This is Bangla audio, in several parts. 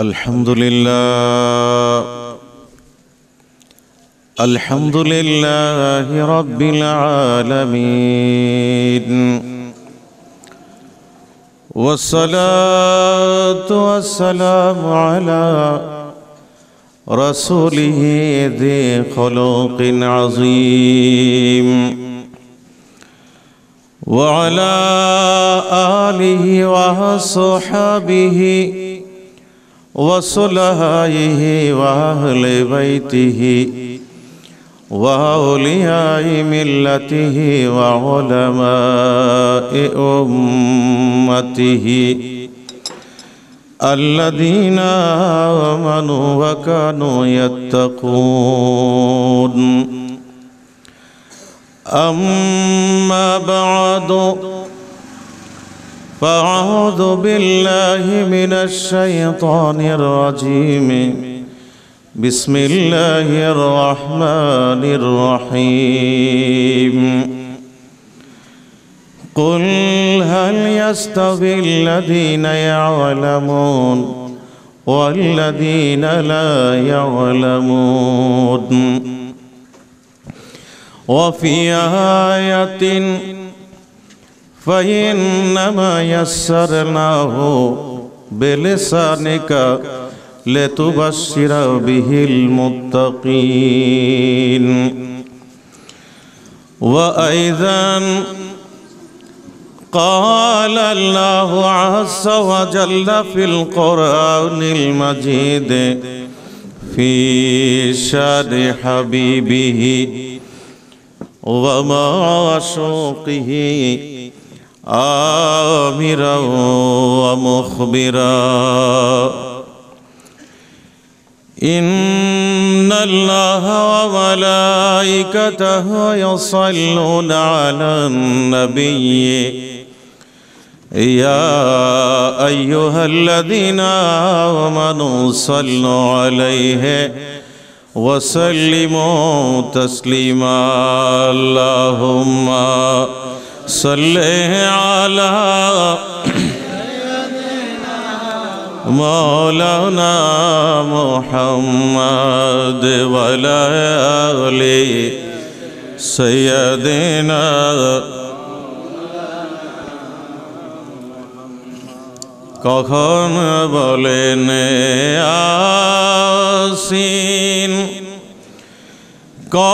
الحمد لله الحمد لله رب العالمين والصلاة والسلام على رسوله ذي خلق عظيم وعلى آله وصحابه وصلحائه وأهل بيته وأولياء ملته وعلماء أمته الذين آمنوا وكانوا يتقون أما بعد فأعوذ بالله من الشيطان الرجيم بسم الله الرحمن الرحيم قل هل يستوي الذين يعلمون والذين لا يعلمون وفي آية فإنما يسرناه بلسانك لتبشر به المتقين وأيضا قال الله عز وجل في القرآن المجيد في شان حبيبه ومعشوقه ان ملائی کتہ سلو نال نبیے یا او حل دینا منو سلو لے وسلیموں تسلیم اللہ ہوم صلی علی مولانا محمد موہم علی سیدنا کھون بولے آ سین کو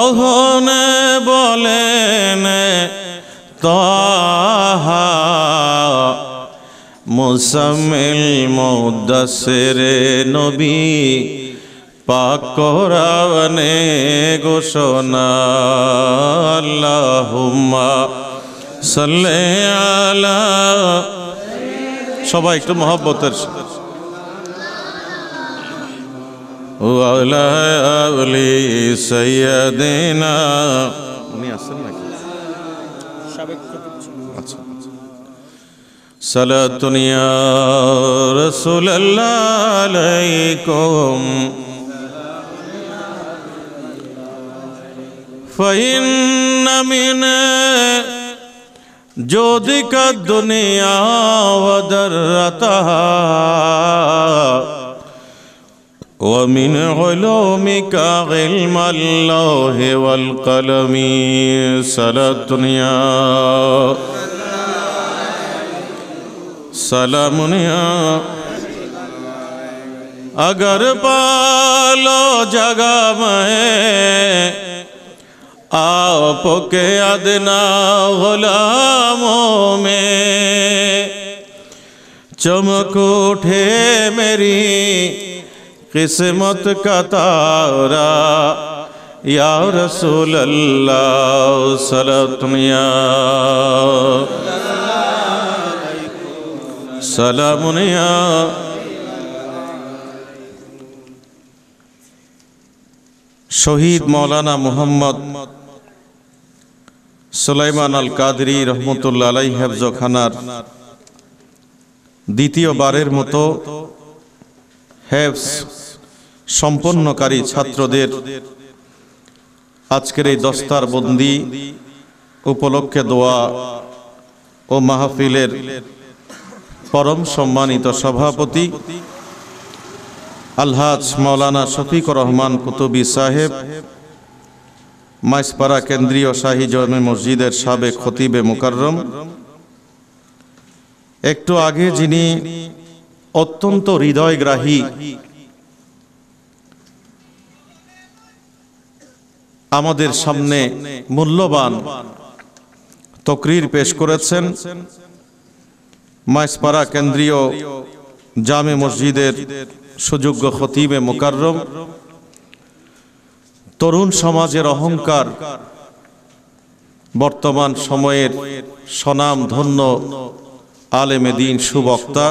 মোসামিল মুদাসেরে নবী পাক কোরআনে ঘোষণা আল্লাহুম্মা সাল্লি আলা সবাই একটু মহব্বতের ওয়ালা আলি سل دنیا رسول اللہ علیکم نمین من دیکھ کا دنیا ومن امین علم کا والقلم ملو ہی سلام نیا اگر پالو جگہ میں کے ادنا غلاموں میں چمک اٹھے میری قسمت کا تارا یا اللہ علیہ وسلم শহীদ মৌলানা মোহাম্মদ সুলাইমান আল কাদরি রহমতুল্লা আলাই হেফজ খানার দ্বিতীয়বারের মতো হেফস সম্পন্নকারী ছাত্রদের আজকের এই দস্তার বন্দি উপলক্ষে দোয়া ও মাহফিলের পরম সম্মানিত সভাপতি আলহাজ মৌলানা শফিক রহমান কুতুবি সাহেব মাইসপাড়া কেন্দ্রীয় শাহী জমি মসজিদের সাবেক খতিবে মুকাররম একটু আগে যিনি অত্যন্ত হৃদয়গ্রাহী আমাদের সামনে মূল্যবান তকরির পেশ করেছেন মাইসপাড়া কেন্দ্রীয় জামে মসজিদের সুযোগ্য খতিবে মোকাররম তরুণ সমাজের অহংকার বর্তমান সময়ের সনাম ধন্য আলেমে দিন সুবক্তা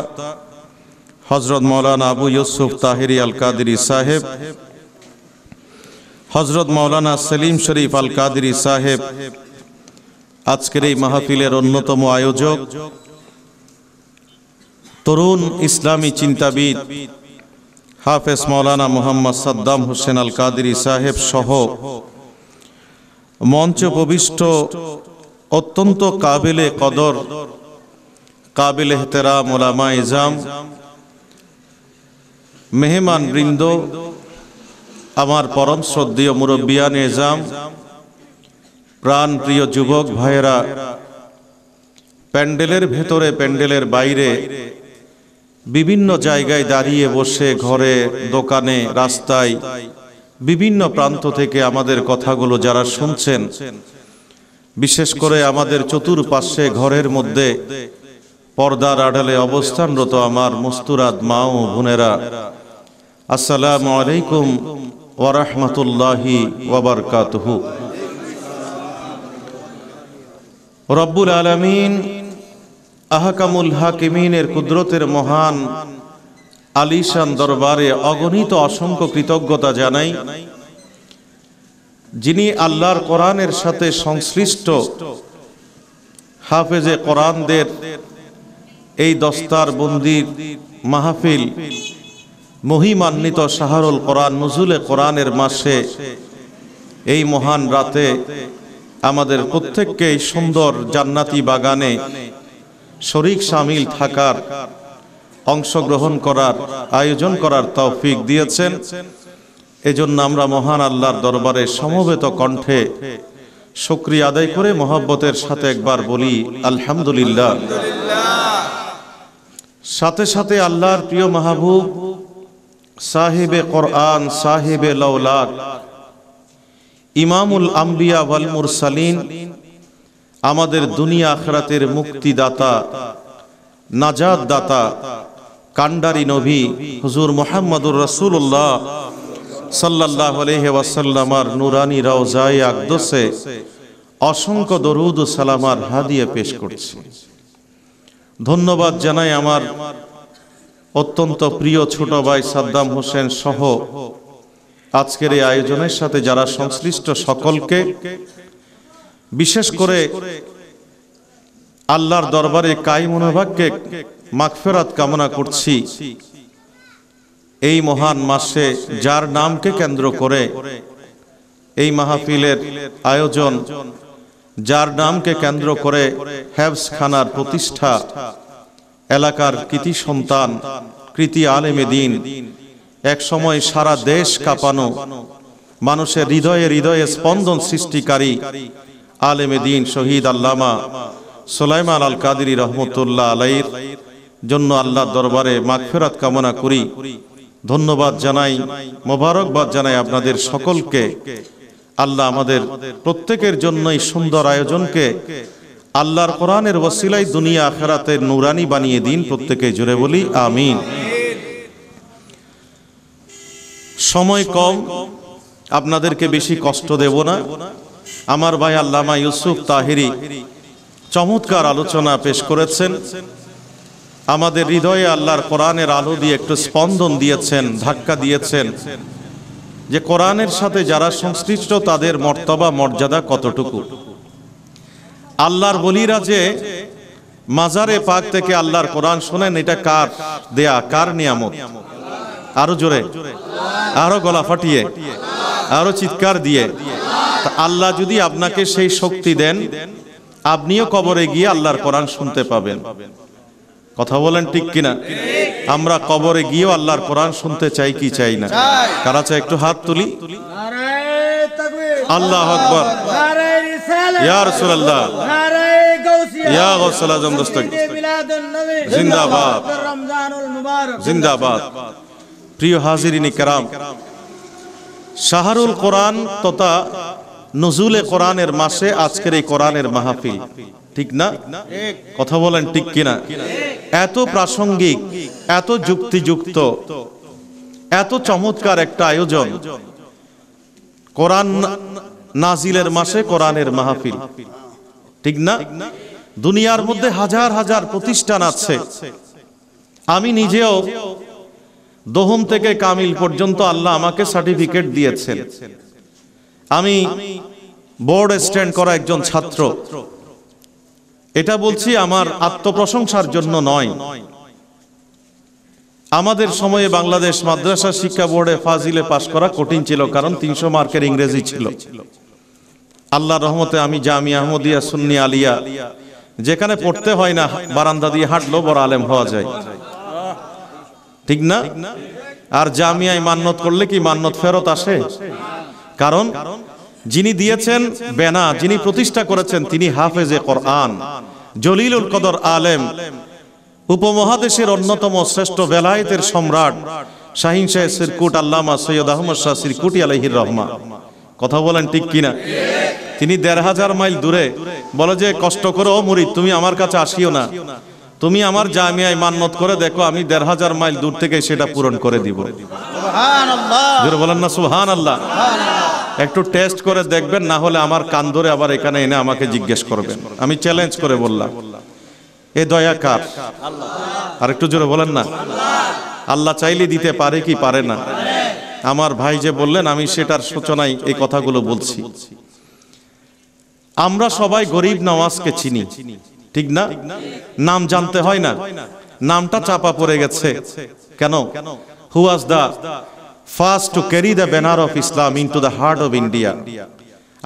হজরত মৌলানা আবু ইউসুফ তাহিরি আল কাদিরি সাহেব হজরত মৌলানা সেলিম শরীফ আল কাদিরি সাহেব আজকের এই মাহফিলের অন্যতম আয়োজক তরুণ ইসলামী চিন্তাবিদ হাফেজ মৌলানা মোহাম্মদ সাদ্দাম হোসেন আল কাদরি সাহেব সহ মঞ্চ প্রবিষ্ট অত্যন্ত কাবিলে কদর কাবিল এহতেরা মোলামা ইজাম মেহমান বৃন্দ আমার পরম শ্রদ্ধীয় মুরব্বিয়ান এজাম প্রাণ প্রিয় যুবক ভাইয়েরা প্যান্ডেলের ভেতরে প্যান্ডেলের বাইরে বিভিন্ন জায়গায় দাঁড়িয়ে বসে ঘরে দোকানে রাস্তায় বিভিন্ন প্রান্ত থেকে আমাদের কথাগুলো যারা শুনছেন বিশেষ করে আমাদের চতুর্পাশে ঘরের মধ্যে পর্দার আড়ালে অবস্থানরত আমার মুস্তুরাদ মা ও বোনেরা আসসালামু আলাইকুম ওয়ারহমতুল্লাহি ওবরকাতহু রব্বুল আলমিন আহকামুল হাকিমিনের কুদরতের মহান আলিশান দরবারে অগণিত অসংখ্য কৃতজ্ঞতা জানাই যিনি আল্লাহর কোরআনের সাথে সংশ্লিষ্ট হাফেজে কোরআনদের এই দস্তার বন্দির মাহফিল মহিমান্বিত শাহরুল কোরআন নজুলে কোরআনের মাসে এই মহান রাতে আমাদের প্রত্যেককেই সুন্দর জান্নাতি বাগানে শরিক সামিল থাকার অংশগ্রহণ করার আয়োজন করার তৌফিক দিয়েছেন এজন্য আমরা মহান আল্লাহর দরবারে সমবেত কণ্ঠে শুক্রিয়া আদায় করে মহব্বতের সাথে একবার বলি আলহামদুলিল্লাহ সাথে সাথে আল্লাহর প্রিয় মাহবুব সাহেবে কোরআন সাহেবে লৌলাদ ইমামুল আম্বিয়া ওয়াল মুরসালিন আমাদের দুনিয়া আখরাতের মুক্তিদাতা নাজাদ দাতা কান্ডারি নবী হুজুর মোহাম্মদুর রসুল্লাহ সাল্লাহ আলহাসাল্লামার নুরানি রাও রওজায় আকদসে অসংখ্য দরুদ সালামার হাদিয়ে পেশ করছি ধন্যবাদ জানাই আমার অত্যন্ত প্রিয় ছোট ভাই সাদ্দাম হোসেন সহ আজকের এই আয়োজনের সাথে যারা সংশ্লিষ্ট সকলকে বিশেষ করে আল্লাহর দরবারে কাই মনোভাগকে মাগফেরাত কামনা করছি এই মহান মাসে যার নামকে কেন্দ্র করে এই মাহফিলের আয়োজন যার নামকে কেন্দ্র করে খানার প্রতিষ্ঠা এলাকার কৃতি সন্তান কৃতি আলেমে দিন এক সময় সারা দেশ কাঁপানো মানুষের হৃদয়ে হৃদয়ে স্পন্দন সৃষ্টিকারী আলেমে দিন শহীদ আল্লামা সোলাইমান আল কাদির রহমতুল্লাহ আলাইর জন্য আল্লাহ দরবারে মাগফেরাত কামনা করি ধন্যবাদ জানাই মোবারকবাদ জানাই আপনাদের সকলকে আল্লাহ আমাদের প্রত্যেকের জন্যই সুন্দর আয়োজনকে আল্লাহর কোরআনের ওসিলাই দুনিয়া আখেরাতের নুরানি বানিয়ে দিন প্রত্যেকে জুড়ে বলি আমিন সময় কম আপনাদেরকে বেশি কষ্ট দেব না আমার ভাই আল্লামা ইউসুফ তাহিরি চমৎকার আলোচনা পেশ করেছেন আমাদের হৃদয়ে আল্লাহর কোরআনের আলো দিয়ে একটু স্পন্দন দিয়েছেন ধাক্কা দিয়েছেন যে কোরআনের সাথে যারা সংশ্লিষ্ট তাদের মর্তবা মর্যাদা কতটুকু আল্লাহর বলিরা যে মাজারে পাক থেকে আল্লাহর কোরআন শোনেন এটা কার দেয়া কার নিয়ামত আরো জোরে আরো গলা ফাটিয়ে আরো চিৎকার দিয়ে আল্লাহ যদি আপনাকে সেই শক্তি দেন আপনিও কবরে গিয়ে আল্লাহর কোরআন শুনতে পাবেন কথা বলেন ঠিক কিনা আমরা কবরে গিয়েও আল্লাহর কোরআন শুনতে চাই কি চাই না কারা চাই একটু হাত তুলি আল্লাহ আকবর ইয়া রাসূলুল্লাহ প্রিয় শাহরুল কোরআন তথা নজুলে কোরআনের মাসে আজকের এই কোরআনের মাহফিল ঠিক না কথা বলেন ঠিক কিনা এত প্রাসঙ্গিক এত যুক্তিযুক্ত এত চমৎকার একটা আয়োজন কোরআন নাজিলের মাসে কোরআনের মাহফিল ঠিক না দুনিয়ার মধ্যে হাজার হাজার প্রতিষ্ঠান আছে আমি নিজেও দোহম থেকে কামিল পর্যন্ত আল্লাহ আমাকে সার্টিফিকেট দিয়েছেন আমি বোর্ড স্ট্যান্ড করা একজন ছাত্র এটা বলছি আমার আত্মপ্রশংসার জন্য নয় আমাদের সময়ে বাংলাদেশ মাদ্রাসা শিক্ষা বোর্ডে ফাজিলে পাশ করা কঠিন ছিল কারণ তিনশো মার্কের ইংরেজি ছিল আল্লাহ রহমতে আমি জামি আহমদিয়া সুন্নি আলিয়া যেখানে পড়তে হয় না বারান্দা দিয়ে হাঁটলো বড় আলেম হওয়া যায় ঠিক না আর জামিয়ায় মান্নত করলে কি মান্নত ফেরত আসে কারণ যিনি দিয়েছেন বেনা যিনি প্রতিষ্ঠা করেছেন তিনি হাফেজে কোরআন জলিলুল কদর আলেম উপমহাদেশের অন্যতম শ্রেষ্ঠ বেলায়েতের সম্রাট শাহিন শাহ সিরকুট আল্লামা সৈয়দ আহমদ শাহ সিরকুটি আলহির রহমান কথা বলেন ঠিক কিনা তিনি দেড় হাজার মাইল দূরে বলে যে কষ্ট করো মুরিদ তুমি আমার কাছে আসিও না তুমি আমার জামিয়ায় মান্নত করে দেখো আমি দেড় হাজার মাইল দূর থেকে সেটা পূরণ করে দিব বলেন না সুহান আল্লাহ একটু টেস্ট করে দেখবেন না হলে আমার কান ধরে আবার এখানে এনে আমাকে জিজ্ঞেস করবেন আমি চ্যালেঞ্জ করে বললাম এ দয়া কার আর একটু জোরে বলেন না আল্লাহ চাইলে দিতে পারে কি পারে না আমার ভাই যে বললেন আমি সেটার সূচনায় এই কথাগুলো বলছি আমরা সবাই গরিব নওয়াজকে চিনি ঠিক না নাম জানতে হয় না নামটা চাপা পড়ে গেছে কেন who was the first to carry the banner of Islam into the heart of India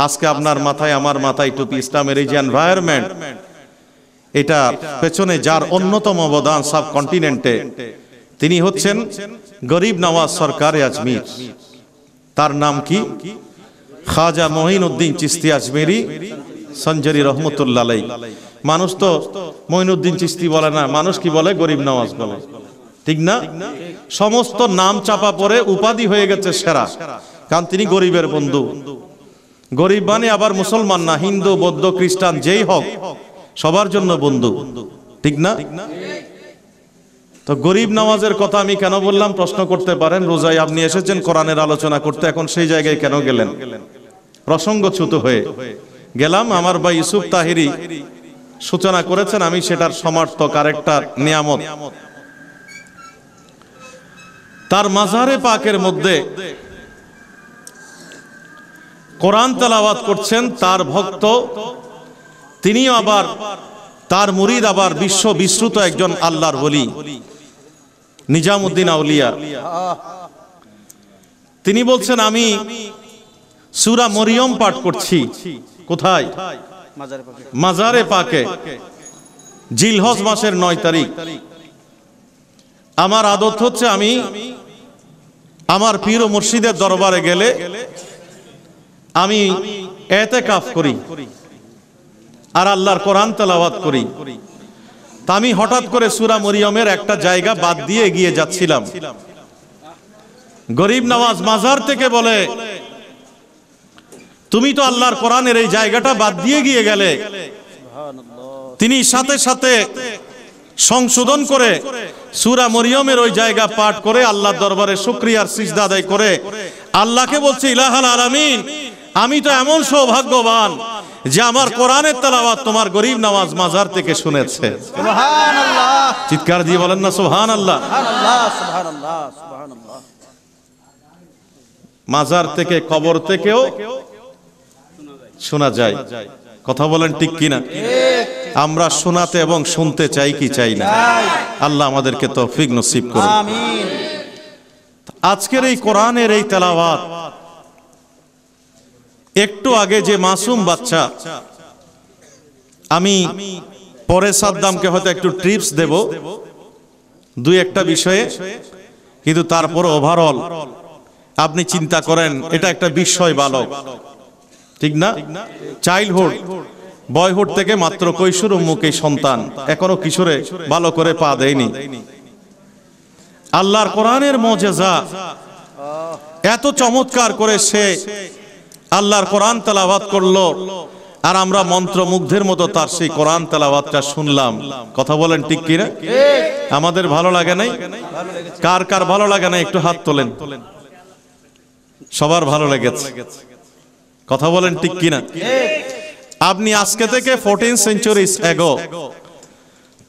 আজকে আপনার মাথায় আমার মাথায় টুপি ইসলামের এই যে এনভায়রনমেন্ট এটা পেছনে যার অন্যতম অবদান সাব কন্টিনেন্টে তিনি হচ্ছেন গরিব নওয়াজ সরকার আজমির তার নাম কি খাজা মহিন উদ্দিন চিস্তি আজমেরি সঞ্জরি রহমতুল্লাহ মানুষ তো উদ্দিন চিস্তি বলে না মানুষ কি বলে গরিব নওয়াজ বলে ঠিক না সমস্ত নাম চাপা পরে উপাধি হয়ে গেছে সেরা কারণ তিনি গরিবের বন্ধু গরিব মানে আবার মুসলমান না হিন্দু বৌদ্ধ খ্রিস্টান যেই হোক সবার জন্য বন্ধু ঠিক না তো গরিব নামাজের কথা আমি কেন বললাম প্রশ্ন করতে পারেন রোজাই আপনি এসেছেন কোরআনের আলোচনা করতে এখন সেই জায়গায় কেন গেলেন প্রসঙ্গচ্যুত হয়ে গেলাম আমার ভাই ইউসুফ তাহিরি সূচনা করেছেন আমি সেটার সমার্থক আরেকটা নিয়ামত তার মাজারে পাকের মধ্যে কোরআন তালাবাত করছেন তার ভক্ত তিনি আবার তার মুরিদ আবার বিশ্ব বিশ্রুত একজন আল্লাহর বলি নিজামুদ্দিন আউলিয়া তিনি বলছেন আমি সুরা মরিয়ম পাঠ করছি কোথায় মাজারে পাকে জিলহজ মাসের নয় তারিখ আমার আদত হচ্ছে আমি আমার পীর মুর্শিদের দরবারে গেলে আমি এতে কাফ করি আর আল্লাহর কোরআন তেলাওয়াত করি তা আমি হঠাৎ করে সুরা মরিয়মের একটা জায়গা বাদ দিয়ে এগিয়ে যাচ্ছিলাম গরিব নওয়াজ মাজার থেকে বলে তুমি তো আল্লাহর কোরআনের এই জায়গাটা বাদ দিয়ে গিয়ে গেলে তিনি সাথে সাথে সংশোধন করে সুরা মরিয়মের ওই জায়গা পাঠ করে আল্লাহ দরবারে শুক্রিয়ার সিজদা আদায় করে আল্লাহকে বলছে ইলাহাল আলামিন আমি তো এমন সৌভাগ্যবান যে আমার কোরআনের তালাবাদ তোমার গরিব নামাজ মাজার থেকে শুনেছে চিৎকার দিয়ে বলেন না সোহান আল্লাহ মাজার থেকে কবর থেকেও শোনা যায় কথা বলেন ঠিক কিনা আমরা শোনাতে এবং শুনতে চাই কি চাই না আল্লাহ আমাদেরকে তৌফিক নসিব করুন আজকের এই কোরআনের এই তেলাওয়াত একটু আগে যে মাসুম বাচ্চা আমি পরে সাদ্দামকে হয়তো একটু ট্রিপস দেব দুই একটা বিষয়ে কিন্তু তারপর ওভারঅল আপনি চিন্তা করেন এটা একটা বিস্ময় বালক ঠিক না চাইল্ডহুড বয়হুড থেকে মাত্র কৈশোর মুখে সন্তান এখনো কিশোরে ভালো করে পা দেয়নি আল্লাহর কোরআনের মজেজা এত চমৎকার করে সে আল্লাহর কোরআন তেলাবাদ করলো আর আমরা মন্ত্রমুগ্ধের মতো তার সেই কোরআন তেলাবাদটা শুনলাম কথা বলেন ঠিক কিনা আমাদের ভালো লাগে নাই কার কার ভালো লাগে না একটু হাত তোলেন সবার ভালো লেগেছে কথা বলেন ঠিক কিনা আপনি আজকে থেকে ফোরটিন সেঞ্চুরিস এগো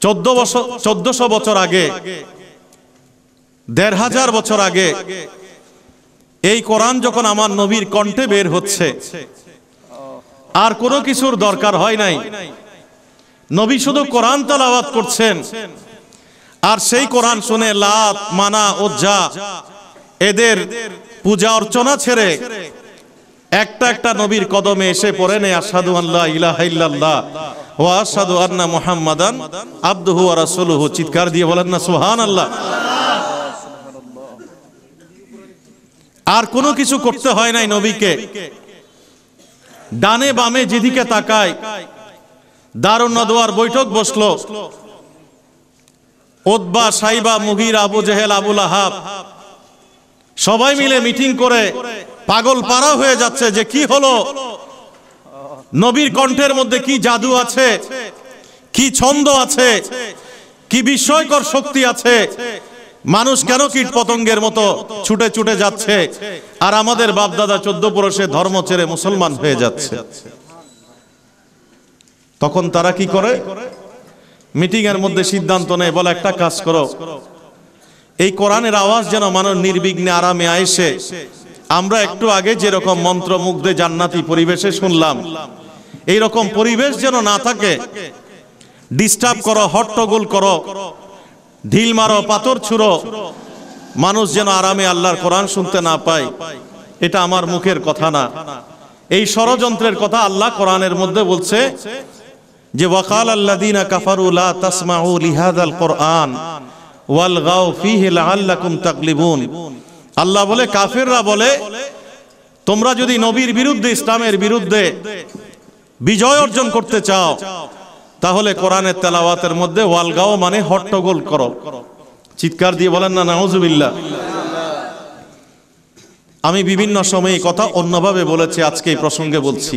চোদ্দ বছর চোদ্দশো বছর আগে দেড় হাজার বছর আগে এই কোরআন যখন আমার নবীর কণ্ঠে বের হচ্ছে আর কোনো কিছুর দরকার হয় নাই নবী শুধু কোরআন তালাবাদ করছেন আর সেই কোরআন শুনে লাত মানা ওজ্জা এদের পূজা অর্চনা ছেড়ে একটা একটা নবীর কদমে এসে পড়ে নেই আসাদু আল্লাহ ইলাহা ও আসাদু আন্না মোহাম্মদান আব্দু ওয়া চিৎকার দিয়ে বলেন না আল্লাহ আর কোনো কিছু করতে হয় নাই নবীকে ডানে বামে যেদিকে তাকায় দারুন দোয়ার বৈঠক বসলো ওদবা সাইবা মুহির আবু জেহেল আবুল আহাব সবাই মিলে মিটিং করে পাগল পাড়া হয়ে যাচ্ছে যে কি হলো নবীর কণ্ঠের মধ্যে কি জাদু আছে কি ছন্দ আছে কি বিস্ময়কর শক্তি আছে মানুষ কেন কীট পতঙ্গের মতো ছুটে ছুটে যাচ্ছে আর আমাদের বাপদাদা চোদ্দ পুরুষে ধর্ম ছেড়ে মুসলমান হয়ে যাচ্ছে তখন তারা কি করে মিটিং এর মধ্যে সিদ্ধান্ত নেয় বলে একটা কাজ করো এই কোরআনের আওয়াজ যেন মানুষ নির্বিঘ্নে আরামে আসে আমরা একটু আগে যেরকম মন্ত্র মুগ্ধে জান্নাতি পরিবেশে শুনলাম এই রকম পরিবেশ যেন না থাকে ডিস্টার্ব করো হট্টগোল করো ঢিল মারো পাথর ছুড়ো মানুষ যেন আরামে আল্লাহর কোরআন শুনতে না পায় এটা আমার মুখের কথা না এই ষড়যন্ত্রের কথা আল্লাহ কোরআনের মধ্যে বলছে যে ওয়াকাল আল্লাদিনা কাফারু লা তাসমাউ আল কোরআন ওয়াল গাও ফিহি লাআল্লাকুম তাকলিবুন আল্লাহ বলে কাফিররা বলে তোমরা যদি নবীর বিরুদ্ধে ইসলামের বিরুদ্ধে বিজয় অর্জন করতে চাও তাহলে কোরআনের তেলাওয়াতের মধ্যে ওয়ালগাও মানে হট্টগোল করো চিৎকার দিয়ে বলেন না নাউজুবিল্লা আমি বিভিন্ন সময়ে কথা অন্যভাবে বলেছি আজকে এই প্রসঙ্গে বলছি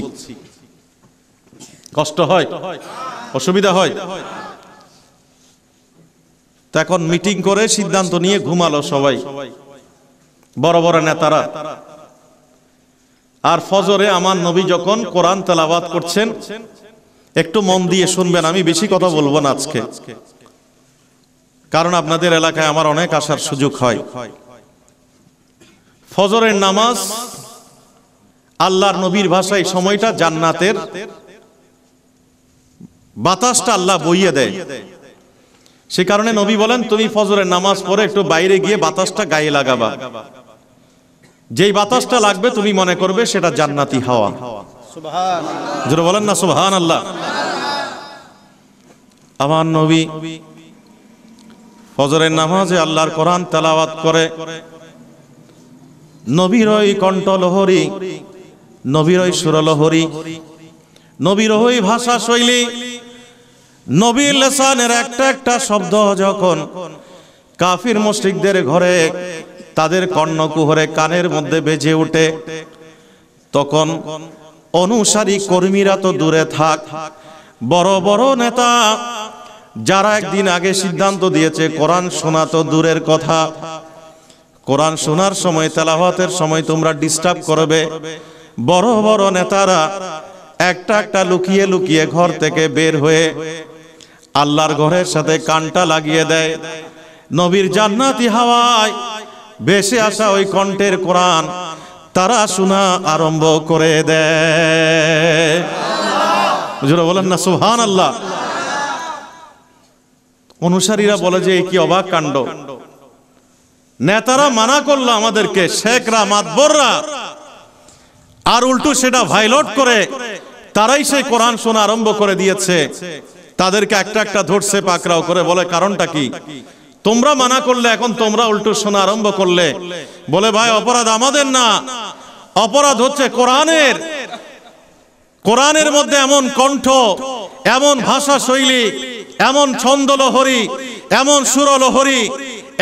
কষ্ট হয় অসুবিধা হয় এখন মিটিং করে সিদ্ধান্ত নিয়ে ঘুমালো সবাই বড় বড় নেতারা আর ফজরে আমার নবী যখন কোরআন তেলাবাদ করছেন একটু মন দিয়ে শুনবেন আমি বেশি কথা বলবো না আজকে কারণ আপনাদের এলাকায় আমার অনেক আসার সুযোগ হয় ফজরের নামাজ আল্লাহর নবীর ভাষায় সময়টা জান্নাতের বাতাসটা আল্লাহ বইয়ে দেয় সে কারণে নবী বলেন তুমি ফজরের নামাজ পরে একটু বাইরে গিয়ে বাতাসটা গায়ে লাগাবা যেই বাতাসটা লাগবে তুমি মনে করবে সেটা জান্নাতি হাওয়া জোরে বলেন না সুহান আল্লাহ আমার নবী ফজরের নামাজে আল্লাহর কোরআন তেলাওয়াত করে নবীর ওই কণ্ঠলহরি নবীর ওই সুরলহরি নবীর ওই ভাষা শৈলী নবীর লেসানের একটা একটা শব্দ যখন কাফির মুশরিকদের ঘরে তাদের কর্ণকুহরে কানের মধ্যে বেজে উঠে তখন অনুসারী কর্মীরা তো দূরে থাক বড় বড় নেতা যারা একদিন আগে সিদ্ধান্ত দিয়েছে কোরআন শোনা তো দূরের কথা কোরআন শোনার সময় তেলাওয়াতের সময় তোমরা ডিস্টার্ব করবে বড় বড় নেতারা একটা একটা লুকিয়ে লুকিয়ে ঘর থেকে বের হয়ে আল্লাহর ঘরের সাথে কানটা লাগিয়ে দেয় নবীর জান্নাতি হাওয়ায় বেশি আসা ওই কণ্ঠের কোরআন তারা শোনা আরম্ভ করে দেয় বলেন না সুহান আল্লাহ অনুসারীরা বলে যে কি অবাক কাণ্ড নেতারা মানা করলো আমাদেরকে শেখরা মাতবররা আর উল্টু সেটা ভাইলট করে তারাই সেই কোরআন শোনা আরম্ভ করে দিয়েছে তাদেরকে একটা একটা ধরছে পাকরাও করে বলে কারণটা কি তোমরা মানা করলে এখন তোমরা উল্টো শোনা আরম্ভ করলে বলে ভাই অপরাধ আমাদের না অপরাধ হচ্ছে কোরআনের কোরআনের মধ্যে এমন কণ্ঠ এমন ভাষা শৈলী এমন ছন্দ লহরি এমন সুর লহরি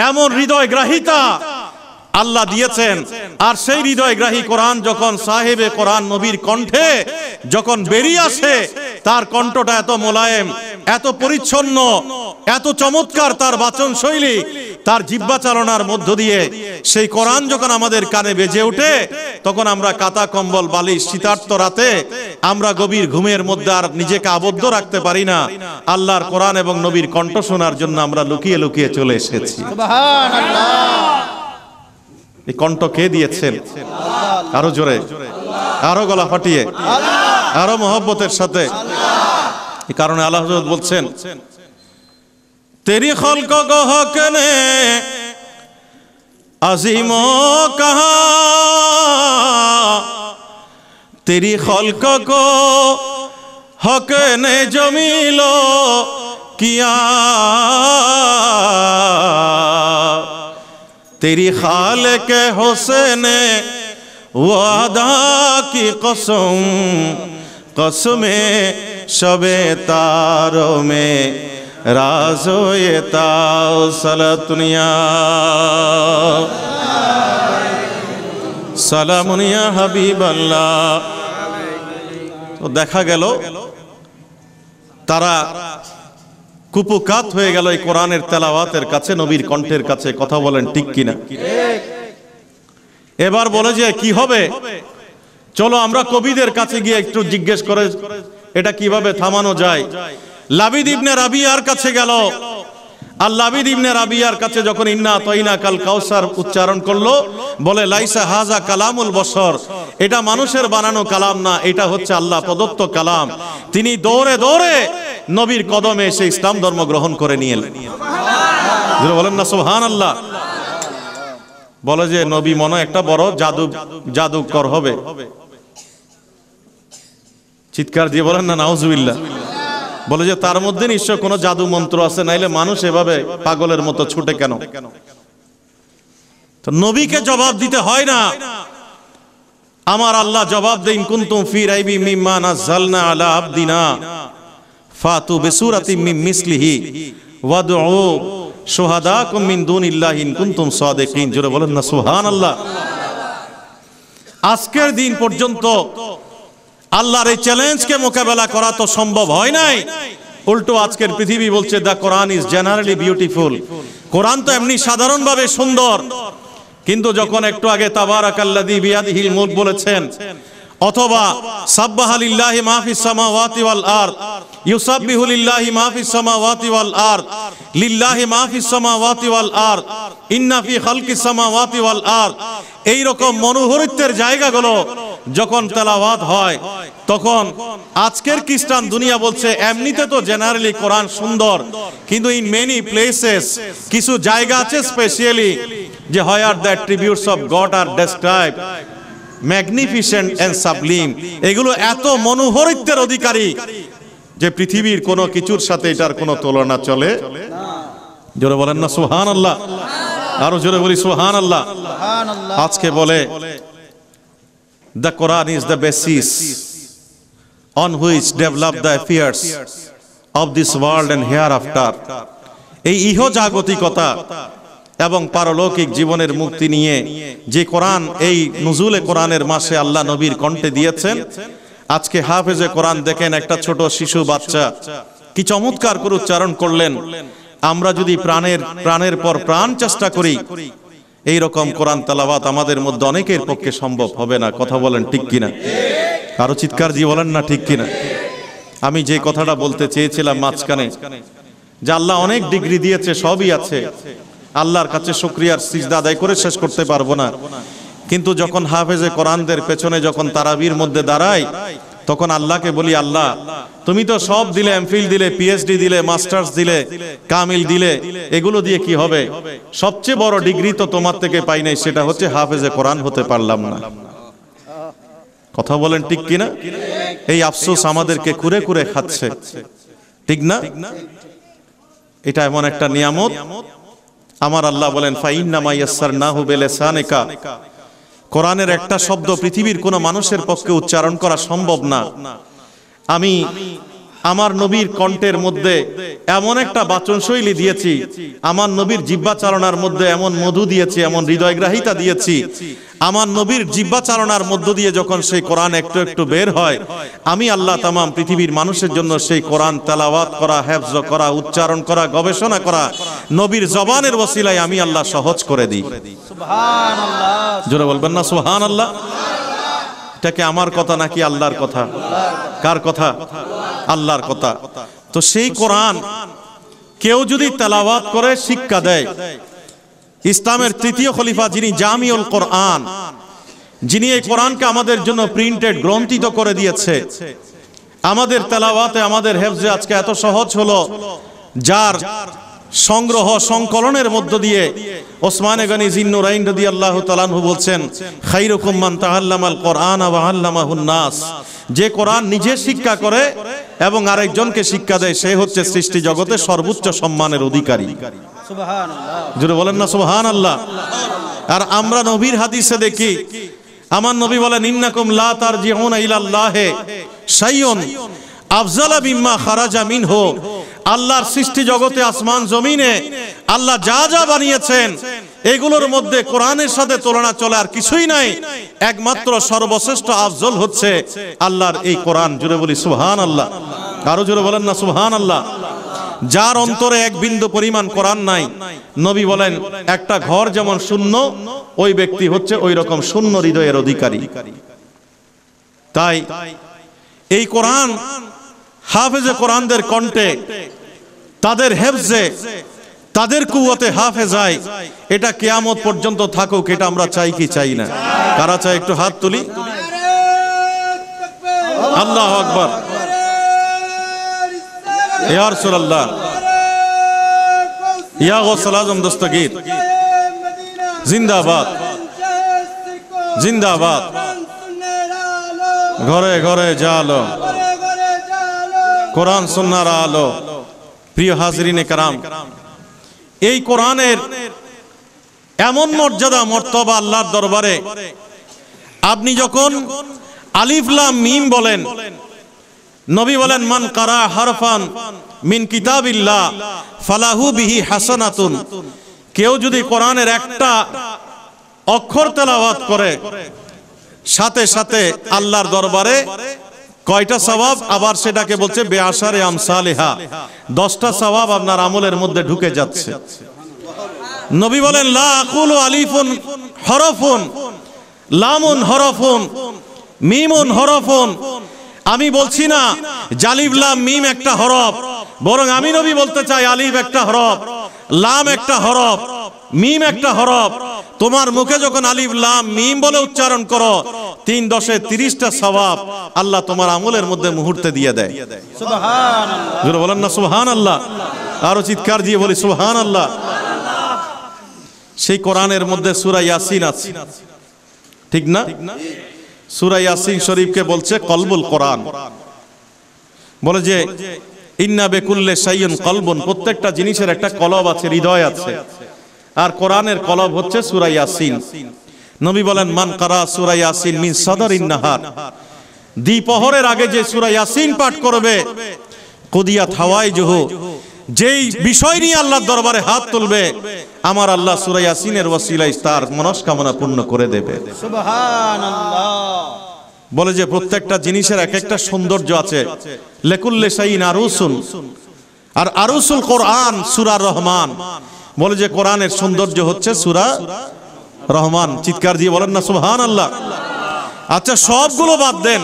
এমন হৃদয় গ্রাহিতা আল্লাহ দিয়েছেন আর সেই হৃদয়গ্রাহী কোরআন যখন সাহেবে কোরআন নবীর কণ্ঠে যখন বেরিয়ে আসে তার কণ্ঠটা এত মোলায়েম এত পরিচ্ছন্ন এত চমৎকার তার বাচন শৈলী তার জিব্বা চালনার মধ্য দিয়ে সেই কোরআন যখন আমাদের কানে বেজে ওঠে তখন আমরা কাতা কম্বল বালিশ শীতার্থ রাতে আমরা গভীর ঘুমের মধ্যে আর নিজেকে আবদ্ধ রাখতে পারি না আল্লাহর কোরআন এবং নবীর কণ্ঠ শোনার জন্য আমরা লুকিয়ে লুকিয়ে চলে এসেছি এই কণ্ঠ কে দিয়েছেন আরো জোরে আরো গলা ফাটিয়ে আরো মহব্বতের সাথে এ কারণে আল্লাহ হজরত বলছেন তেরি খলক গহ কেনে আজিম কাহা তেরি খলক গো হকনে জমিল কিয়া তেরি খালে কে হোসেনে ওয়াদা কি কসম কসমে সবে তার মে রাজোয়ে তাও সালাতুনিয়া সালামুনিয়া হাবিব আল্লাহ তো দেখা গেল তারা কুপুকাত হয়ে গেল এই কোরআনের তেলাওয়াতের কাছে নবীর কণ্ঠের কাছে কথা বলেন ঠিক কিনা এবার বলে যে কি হবে চলো আমরা কবিদের কাছে গিয়ে একটু জিজ্ঞেস করে এটা কিভাবে থামানো যায় লাবিদ ইবনে রাবিয়ার কাছে গেল আর লাবিদ ইবনে রাবিয়ার কাছে যখন ইন্না তৈনা কাল কাউসার উচ্চারণ করলো বলে লাইসা হাজা কালামুল বসর এটা মানুষের বানানো কালাম না এটা হচ্ছে আল্লাহ প্রদত্ত কালাম তিনি দৌড়ে দৌড়ে নবীর কদমে সেই ইসলাম ধর্ম গ্রহণ করে নিয়ে বলেন না সোহান আল্লাহ বলে যে নবী মনে একটা বড় জাদু জাদুকর হবে চিৎকার দিয়ে বলেন না নাউজুবিল্লা বলে যে তার মধ্যে নিশ্চয় কোনো জাদু মন্ত্র আছে নাইলে মানুষ এভাবে পাগলের মতো ছুটে কেন তো নবীকে জবাব দিতে হয় না আমার আল্লাহ জবাব দেন কুন্তুম ফি রাইবি মিম্মা নাযালনা আলা আবদিনা ফাতু বিসুরাতিম মিম মিসলিহি ওয়াদউ শুহাদাকুম মিন দুনিল্লাহি ইন কুনতুম সাদিকিন জোরে বলেন না সুবহানাল্লাহ আজকের দিন পর্যন্ত আল্লাহর এই চ্যালেঞ্জকে মোকাবেলা করা তো সম্ভব হয় নাই উল্টো আজকের পৃথিবী বলছে the Quran is generally beautiful Quran তো এমনি সাধারণভাবে সুন্দর কিন্তু যখন একটু আগে আকাল্লাদি বিয়াদিহিল মুলক বলেছেন অথবা সাব্বাহালিল্লাহি মা ফিস সামাওয়াতি ওয়াল আরদ ইউসাব্বিহু লিল্লাহি মা ফিস সামাওয়াতি ওয়াল আরদ লিল্লাহি মা ফিস সামাওয়াতি ওয়াল আরদ ইন্না ফি খালকিস সামাওয়াতি ওয়াল আরদ এই রকম মনোহরিত্বের জায়গাগুলো যখন তেলাওয়াত হয় তখন আজকের খ্রিস্টান দুনিয়া বলছে এমনিতে তো জেনারেলি কোরআন সুন্দর কিন্তু ইন মেনি প্লেসেস কিছু জায়গা আছে স্পেশালি যে হয় আর দ্যাট ট্রিবিউটস অফ গড আর ডেসক্রাইব ম্যাগনিফিসেন্ট অ্যান্ড সাবলিম এগুলো এত মনোহরিত্বের অধিকারী যে পৃথিবীর কোনো কিছুর সাথে এটার কোনো তুলনা চলে জোরে বলেন না সুহান আল্লাহ আরো জোরে বলি সুহান আল্লাহ আজকে বলে The Quran is the basis on which develop the affairs of this world and hereafter. এই ইহ জাগতিকতা এবং পারলৌকিক জীবনের মুক্তি নিয়ে যে কোরআন এই নজুলে কোরআনের মাসে আল্লাহ নবীর কণ্ঠে দিয়েছেন আজকে হাফেজে কোরআন দেখেন একটা ছোট শিশু বাচ্চা কি চমৎকার করে উচ্চারণ করলেন আমরা যদি প্রাণের প্রাণের পর প্রাণ চেষ্টা করি এই রকম কোরআন তালাবাত আমাদের মধ্যে অনেকের পক্ষে সম্ভব হবে না কথা বলেন ঠিক কিনা কারো চিৎকার জি বলেন না ঠিক কিনা আমি যে কথাটা বলতে চেয়েছিলাম মাঝখানে যে আল্লাহ অনেক ডিগ্রি দিয়েছে সবই আছে আল্লাহর কাছে শুক্রিয়ার সিজদা আদায় করে শেষ করতে পারবো না কিন্তু যখন হাফেজে কোরআনদের পেছনে যখন তারাবির মধ্যে দাঁড়াই তখন আল্লাহকে বলি আল্লাহ তুমি তো সব দিলে এমফিল দিলে পিএইচডি দিলে মাস্টার্স দিলে কামিল দিলে এগুলো দিয়ে কি হবে সবচেয়ে বড় ডিগ্রি তো তোমার থেকে পাই নাই সেটা হচ্ছে হাফেজে কোরআন হতে পারলাম না কথা বলেন ঠিক কিনা এই আফসোস আমাদেরকে কুরে কুরে খাচ্ছে ঠিক না এটা এমন একটা নিয়ামত আমার আল্লাহ বলেন ফাইন্নামা ইয়াসার না হুবেলে সানেকা কোরআনের একটা শব্দ পৃথিবীর কোনো মানুষের পক্ষে উচ্চারণ করা সম্ভব না আমি আমার নবীর কণ্ঠের মধ্যে এমন একটা বাচন শৈলী দিয়েছি আমার নবীর জিব্বাচারণার মধ্যে এমন মধু দিয়েছি এমন হৃদয়গ্রাহিতা দিয়েছি আমার নবীর জিব্বাচারণার মধ্য দিয়ে যখন সেই কোরআন একটু একটু বের হয় আমি আল্লাহ তামাম পৃথিবীর মানুষের জন্য সেই কোরআন তেলাওয়াত করা হ্যাফজ করা উচ্চারণ করা গবেষণা করা নবীর জবানের ওসিলায় আমি আল্লাহ সহজ করে দিই জোরে বলবেন না সুহান আল্লাহ এটা কি আমার কথা নাকি আল্লাহর কথা কার কথা আল্লাহর কথা তো সেই কোরআন কেউ যদি তেলাওয়াত করে শিক্ষা দেয় ইসলামের তৃতীয় খলিফা যিনি জামিউল কোরআন যিনি এই কোরআনকে আমাদের জন্য প্রিন্টেড গ্রন্থিত করে দিয়েছে আমাদের তেলাওয়াতে আমাদের হেফজে আজকে এত সহজ হলো যার সংগ্রহ সংকলনের মধ্য দিয়ে ওসমানে গনি জিন্নুরাইন রদি আল্লাহ তালানহু বলছেন খাইরকুম মান তাহাল্লামাল কোরআন নাস যে কোরআন নিজে শিক্ষা করে এবং আরেকজনকে শিক্ষা দেয় সে হচ্ছে সৃষ্টি জগতে সর্বোচ্চ সম্মানের অধিকারী জুড়ে বলেন না সুবহান আল্লাহ আর আমরা নবীর হাদিসে দেখি আমার নবী বলেন ইন্নাকুম লা তার জিহুনা ইলাল্লাহে সাইয়ন আফজালা বিম্মা খারাজা হোক আল্লাহর সৃষ্টি জগতে আসমান জমিনে আল্লাহ যা যা বানিয়েছেন এগুলোর মধ্যে কোরআনের সাথে তুলনা চলে আর কিছুই নাই একমাত্র সর্বশ্রেষ্ঠ আফজল হচ্ছে আল্লাহর এই কোরআন জুড়ে বলি সুহান আল্লাহ কারো জুড়ে বলেন না সুহান আল্লাহ যার অন্তরে এক বিন্দু পরিমাণ কোরআন নাই নবী বলেন একটা ঘর যেমন শূন্য ওই ব্যক্তি হচ্ছে ওই রকম শূন্য হৃদয়ের অধিকারী তাই এই কোরআন হাফেজে কোরআনদের কণ্ঠে তাদের হেফজে তাদের কুয়াতে হাফে যায় এটা কেয়ামত পর্যন্ত থাকুক এটা আমরা চাই কি চাই না কারা চাই একটু হাত তুলি আল্লাহ আকবর ইয়ার সুরাল্লাহ ইয়া গৌসল আজম দস্তগীর জিন্দাবাদ জিন্দাবাদ ঘরে ঘরে যা কোরআন সন্ন্যার আলো প্রিয় হাজরিনে কারাম এই কোরআনের এমন মর্যাদা মর্তবা আল্লাহর দরবারে আপনি যখন আলিফলাম মিম বলেন নবী বলেন মান কারা হারফান মিন কিতাবিল্লাহ ফালাহু বিহি হাসানাতুন কেউ যদি কোরআনের একটা অক্ষর তেলাওয়াত করে সাথে সাথে আল্লাহর দরবারে কয়টা স্বভাব আবার সেটাকে বলছে বেআসারে আমসালেহা দশটা স্বভাব আপনার আমলের মধ্যে ঢুকে যাচ্ছে নবী বলেন লা আলিফুন হরফুন লামুন হরফুন মিমুন হরফুন আমি বলছি না লাম মিম একটা হরফ বরং আমি নবী বলতে চাই আলিফ একটা হরফ লাম একটা হরফ মিম একটা হরফ তোমার মুখে যখন আলিফ লাম মিম বলে উচ্চারণ করো তিন দশে তিরিশটা স্বভাব আল্লাহ তোমার আমলের মধ্যে মুহূর্তে দিয়ে দেয় বলেন না সুহান আল্লাহ আরো চিৎকার দিয়ে বলি সুহান আল্লাহ সেই কোরআনের মধ্যে সুরা ইয়াসিন আছে ঠিক না সুরা ইয়াসিন শরীফকে বলছে কলবুল কোরআন বলে যে ইন্না বেকুল্লে সাইয়ন কলবন প্রত্যেকটা জিনিসের একটা কলব আছে হৃদয় আছে আর কোরআনের কলব হচ্ছে সূরা নবী বলেন মান কারা সুরাইয়াসিন ইয়াসিন মিন সাদারিন নাহার দ্বিপহরের আগে যে সূরা ইয়াসিন পাঠ করবে কুদিয়া থাওয়াই জুহু যেই বিষয় নিয়ে আল্লাহর দরবারে হাত তুলবে আমার আল্লাহ সূরা ইয়াসিনের ওয়াসিলায় তার মনস্কামনা পূর্ণ করে দেবে সুবহানাল্লাহ বলে যে প্রত্যেকটা জিনিসের এক একটা সৌন্দর্য আছে লেকুল্লে সাইন আরুসুন আর আরুসুল কোরআন সুরার রহমান বলে যে কোরআনের সৌন্দর্য হচ্ছে সুরা রহমান চিৎকার দিয়ে বলেন না সুহান আল্লাহ আচ্ছা সবগুলো বাদ দেন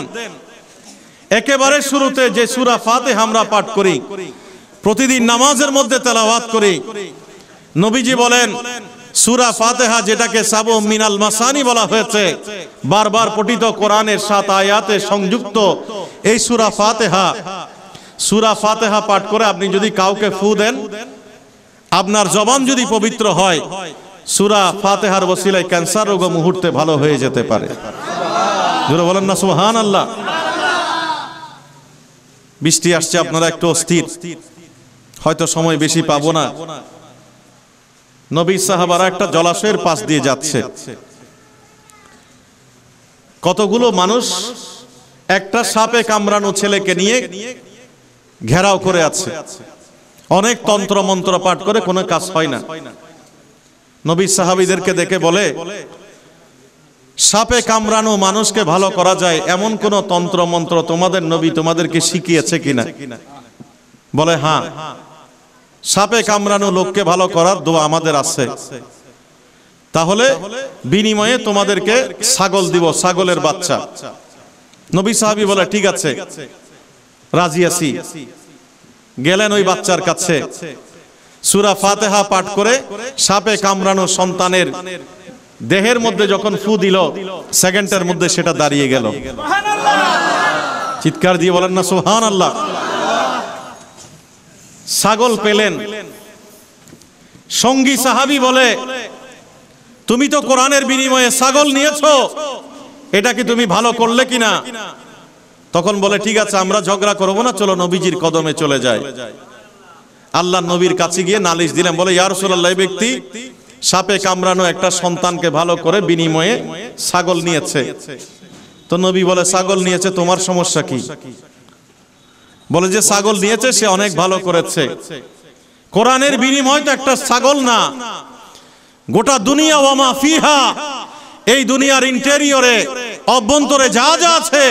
একেবারে শুরুতে যে সুরা ফাতে আমরা পাঠ করি প্রতিদিন নামাজের মধ্যে তেলাওয়াত করি নবীজি বলেন সুরা ফাতেহা যেটাকে সাবু মিনাল মাসানি বলা হয়েছে বারবার পঠিত কোরআনের সাত আয়াতে সংযুক্ত এই সুরা ফাতেহা সুরা ফাতেহা পাঠ করে আপনি যদি কাউকে ফু দেন আপনার জবান যদি পবিত্র হয় সুরা ফাতেহার বসিলায় ক্যান্সার রোগ মুহূর্তে ভালো হয়ে যেতে পারে বলেন না সুহান আল্লাহ বৃষ্টি আসছে আপনারা একটু অস্থির হয়তো সময় বেশি পাবো না নবী সাহাবারা একটা জলাশয়ের পাশ দিয়ে যাচ্ছে কতগুলো মানুষ একটা সাপে কামড়ানো ছেলেকে নিয়ে ঘেরাও করে আছে অনেক তন্ত্র মন্ত্র পাঠ করে কোনো কাজ হয় না নবী সাহাবিদেরকে দেখে বলে সাপে কামড়ানো মানুষকে ভালো করা যায় এমন কোন তন্ত্র মন্ত্র তোমাদের নবী তোমাদেরকে শিখিয়েছে কিনা বলে হ্যাঁ সাপে কামড়ানো লোককে ভালো করার দোয়া আমাদের আছে তাহলে বিনিময়ে তোমাদেরকে ছাগল দিব ছাগলের বাচ্চা নবী সাহাবি বলে ঠিক আছে রাজি আছি গেলেন ওই বাচ্চার কাছে সুরা ফাতেহা পাঠ করে সাপে কামড়ানো সন্তানের দেহের মধ্যে যখন ফু দিল সেকেন্ডের মধ্যে সেটা দাঁড়িয়ে গেল চিৎকার দিয়ে বলেন না সোহান আল্লাহ ছাগল পেলেন সঙ্গী সাহাবি বলে তুমি তো কোরআনের বিনিময়ে ছাগল নিয়েছ এটা কি তুমি ভালো করলে কিনা তখন বলে ঠিক আছে আমরা ঝগড়া করবো না চলো নবীজির কদমে চলে যায় আল্লাহ নবীর কাছে গিয়ে নালিশ দিলাম বলে ইয়ারসুল্লাহ ব্যক্তি সাপে কামড়ানো একটা সন্তানকে ভালো করে বিনিময়ে ছাগল নিয়েছে তো নবী বলে ছাগল নিয়েছে তোমার সমস্যা কি বলে যে ছাগল নিয়েছে সে অনেক ভালো করেছে কোরআনের বিনিময় তো একটা ছাগল না গোটা দুনিয়া ওয়ামা ফিহা এই দুনিয়ার ইন্টেরিয়রে অভ্যন্তরে যা যা আছে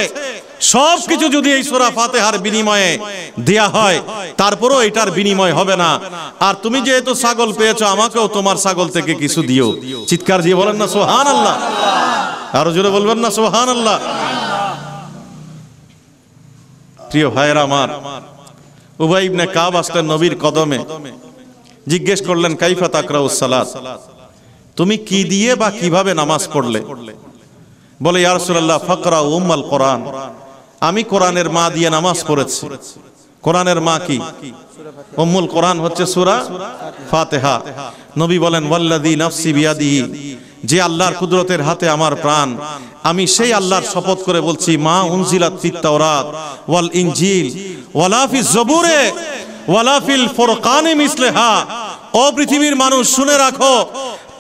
সব কিছু যদি এই সোরা ফাতেহার বিনিময়ে দেয়া হয় তারপরও এটার বিনিময় হবে না আর তুমি যেহেতু ছাগল পেয়েছ আমাকেও তোমার ছাগল থেকে কিছু দিও চিৎকার দিয়ে বলেন না সোহান আল্লাহ আরো জোরে বলবেন না সোহান আল্লাহ প্রিয় ভাইয়ের আমার উভয় ইবনে কাব আসলেন নবীর কদমে জিজ্ঞেস করলেন কাইফা তাকরাউসালাত তুমি কি দিয়ে বা কিভাবে নামাজ পড়লে বলে ইয়ারসুল্লাহ ফকরা উম্মাল কোরআন আমি কোরআনের মা দিয়ে নামাজ পড়েছি কোরআনের মা কি উম্মুল কোরআন হচ্ছে সূরা ফাতিহা নবী বলেন ওয়াল্লাযী নাফসি বিয়াদিহি যে আল্লাহর কুদরতের হাতে আমার প্রাণ আমি সেই আল্লাহর শপথ করে বলছি মা উনজিলাত ফিত ওয়াল ইনজিল ওয়ালা ফিজ জবুরে ওয়ালা ফিল ফুরকানে মিসলেহা ও পৃথিবীর মানুষ শুনে রাখো